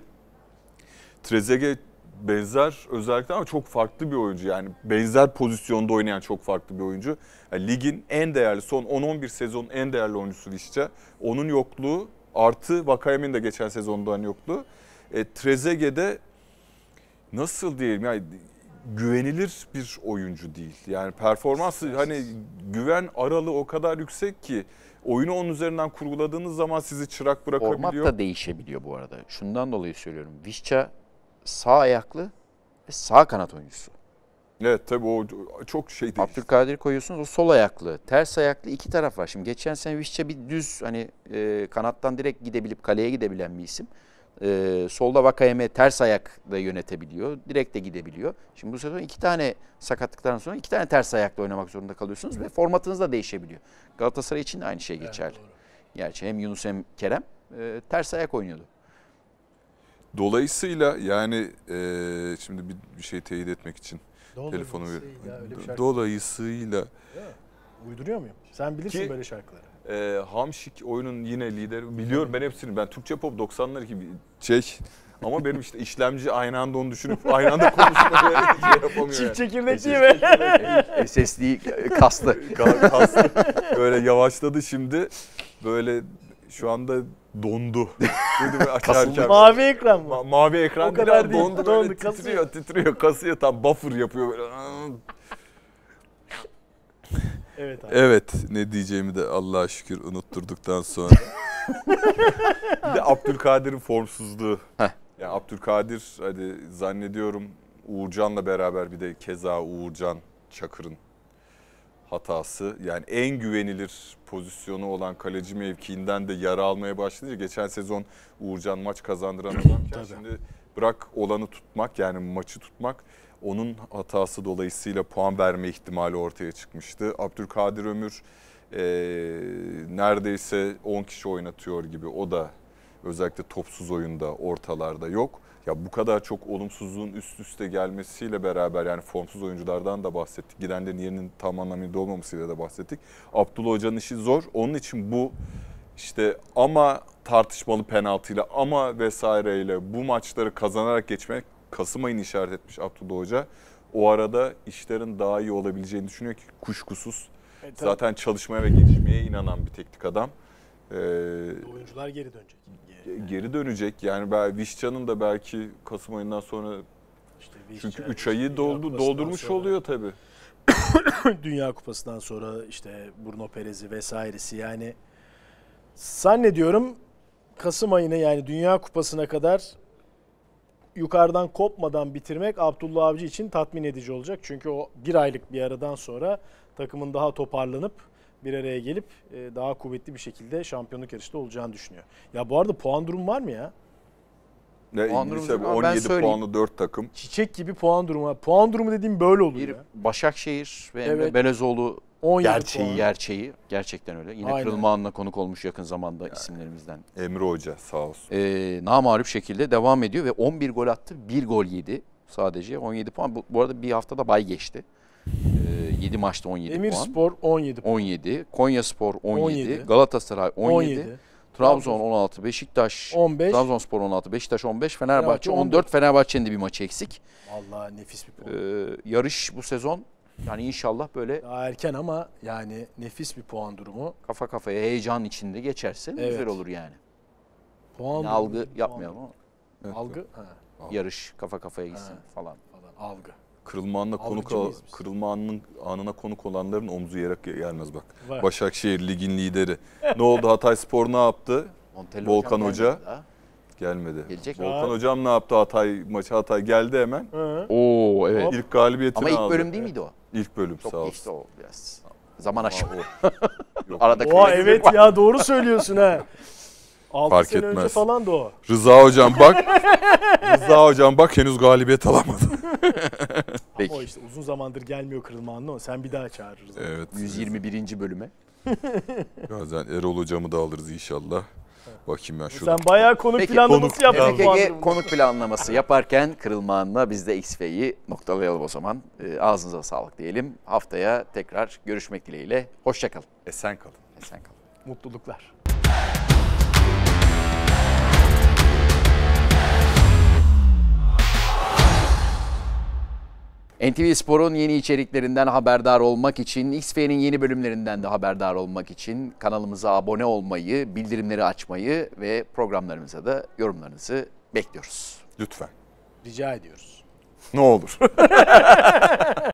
B: Trezeguet benzer özellikle ama çok farklı bir oyuncu. Yani benzer pozisyonda oynayan çok farklı bir oyuncu. Yani ligin en değerli son 10-11 sezonun en değerli oyuncusu Vişçe. Onun yokluğu artı Vakayemin de geçen sezonda hani yokluğu. E, Trezeguet'de nasıl diyeyim yani güvenilir bir oyuncu değil. Yani performansı hani güven aralığı o kadar yüksek ki oyunu onun üzerinden kurguladığınız zaman sizi çırak bırakabiliyor. Format da değişebiliyor bu arada. Şundan dolayı
A: söylüyorum. Vişça sağ ayaklı ve sağ kanat oyuncusu. Evet tabii o çok şey değil. Abdülkadir koyuyorsunuz o sol ayaklı, ters ayaklı iki taraf var. Şimdi geçen sene Vişça bir düz hani e, kanattan direkt gidebilip kaleye gidebilen bir isim e, solda Vakayeme ters ayak da yönetebiliyor. Direkt de gidebiliyor. Şimdi bu sezon iki tane sakatlıktan sonra iki tane ters ayakla oynamak zorunda kalıyorsunuz ve formatınız da değişebiliyor. Galatasaray için de aynı şey geçerli.
B: Evet, Gerçi hem Yunus hem Kerem
A: e, ters ayak oynuyordu.
B: Dolayısıyla yani e, şimdi bir, bir şey teyit etmek için Dolayısıyla, telefonu dolayısıyla, öyle bir şarkı. dolayısıyla uyduruyor muyum? Sen bilirsin Ki, böyle şarkıları. E, Hamşik oyunun yine lideri. Biliyorum ben hepsini. Ben Türkçe pop 90'lar gibi şey ama benim işte işlemci aynı anda onu düşünüp aynı anda konuşmayı şey yapamıyor. Çift çekirdek değil mi? E, SSD kastı. kastı. Böyle yavaşladı şimdi. Böyle şu anda dondu. Kasıldı. Mavi
C: ekran mı? Ma-
B: mavi ekran o kadar değil, dondu, dondu böyle kasıyor. titriyor, titriyor, kasıyor. Tam buffer yapıyor böyle. Evet abi. Evet ne diyeceğimi de Allah'a şükür unutturduktan sonra. bir de Abdülkadir'in formsuzluğu. Heh. Yani Abdülkadir hadi zannediyorum Uğurcan'la beraber bir de keza Uğurcan Çakır'ın hatası. Yani en güvenilir pozisyonu olan kaleci mevkiinden de yara almaya başladı. Geçen sezon Uğurcan maç kazandıran adamken şimdi bırak olanı tutmak yani maçı tutmak onun hatası dolayısıyla puan verme ihtimali ortaya çıkmıştı. Abdülkadir Ömür e, neredeyse 10 kişi oynatıyor gibi o da özellikle topsuz oyunda ortalarda yok. Ya bu kadar çok olumsuzluğun üst üste gelmesiyle beraber yani formsuz oyunculardan da bahsettik. Gidenlerin yerinin tam anlamıyla olmamasıyla da bahsettik. Abdullah Hoca'nın işi zor. Onun için bu işte ama tartışmalı penaltıyla ama vesaireyle bu maçları kazanarak geçmek Kasım ayını işaret etmiş Abdullah Hoca. O arada işlerin daha iyi olabileceğini düşünüyor ki kuşkusuz. E, Zaten çalışmaya ve gelişmeye inanan bir teknik adam. Ee, Oyuncular geri dönecek. Geri, geri dönecek. Yani Vişcan'ın da belki Kasım ayından sonra işte Vişcan, çünkü 3 ayı doldu, doldurmuş sonra. oluyor tabii.
C: Dünya Kupası'ndan sonra işte Bruno Perez'i vesairesi yani Zannediyorum Kasım ayına yani Dünya Kupası'na kadar yukarıdan kopmadan bitirmek Abdullah Avcı için tatmin edici olacak. Çünkü o bir aylık bir aradan sonra takımın daha toparlanıp bir araya gelip e, daha kuvvetli bir şekilde şampiyonluk yarışında olacağını düşünüyor. Ya bu arada puan durum var mı ya?
B: Ne puan İngilizce durumu, 17 puanlı 4 takım.
C: Çiçek gibi puan durumu. Puan durumu dediğim böyle olur bir, ya.
A: Başakşehir ve evet. Belezoğlu 17 gerçeği. Puan. Gerçeği. Gerçekten öyle. Yine Aynen. kırılma anına konuk olmuş yakın zamanda yani. isimlerimizden. Emre Hoca sağ olsun. Ee, namarif şekilde devam ediyor ve 11 gol attı. 1 gol yedi sadece. 17 puan. Bu, bu arada bir haftada bay geçti. Ee, 7 maçta 17 Emir puan. Spor 17 puan. 17. Konya Spor 17. 17. Galatasaray 17. 17. Trabzon 16, Beşiktaş 15. Trabzonspor 16, Beşiktaş 15, Fenerbahçe 14. 14. Fenerbahçe'nin de bir maçı eksik.
C: Vallahi nefis
A: bir puan. Ee, yarış bu sezon
C: yani inşallah böyle... Daha erken ama yani nefis bir puan durumu.
A: Kafa kafaya heyecan içinde geçerse evet. güzel olur yani. Puan yani algı durumu, yapmayalım puan. ama. Evet. Algı? Ha.
C: Yarış
B: kafa kafaya gitsin ha. falan. Algı. Kırılma anına konuk kırılma anının anına konuk olanların omzu yere gelmez bak. Var. Başakşehir ligin lideri. ne oldu Hatay Spor ne yaptı? Montella Volkan Hoca gelmedi. Gelecek Volkan mi? hocam ne yaptı Hatay maçı Hatay geldi hemen. Hı. Oo evet. İlk galibiyetini aldı. Ama ilk bölüm değil miydi o? İlk bölüm Çok sağ olsun. Işte o biraz. Zaman aşımı. Aradaki Oha evet var. ya
C: doğru söylüyorsun ha. 6 Fark sene etmez. önce falan da o. Rıza hocam bak.
B: Rıza hocam bak henüz galibiyet alamadı. Peki. O işte
C: uzun zamandır gelmiyor kırılma anı o. Sen bir daha çağırırız.
B: Evet. 121. bölüme. Bazen Erol hocamı da alırız inşallah. Bakayım ben şurada. Sen bayağı konuk Peki, planlaması yaptın. PKK
C: konuk
A: planlaması yaparken kırılma anına biz de XF'yi noktalayalım o zaman. E, ağzınıza sağlık diyelim. Haftaya tekrar görüşmek dileğiyle. Hoşçakalın. Esen kalın. Esen kalın.
C: Mutluluklar.
A: NTV Spor'un yeni içeriklerinden haberdar olmak için, XF'nin yeni bölümlerinden de haberdar olmak için kanalımıza abone olmayı, bildirimleri açmayı ve programlarımıza da yorumlarınızı bekliyoruz. Lütfen.
C: Rica ediyoruz.
A: Ne olur.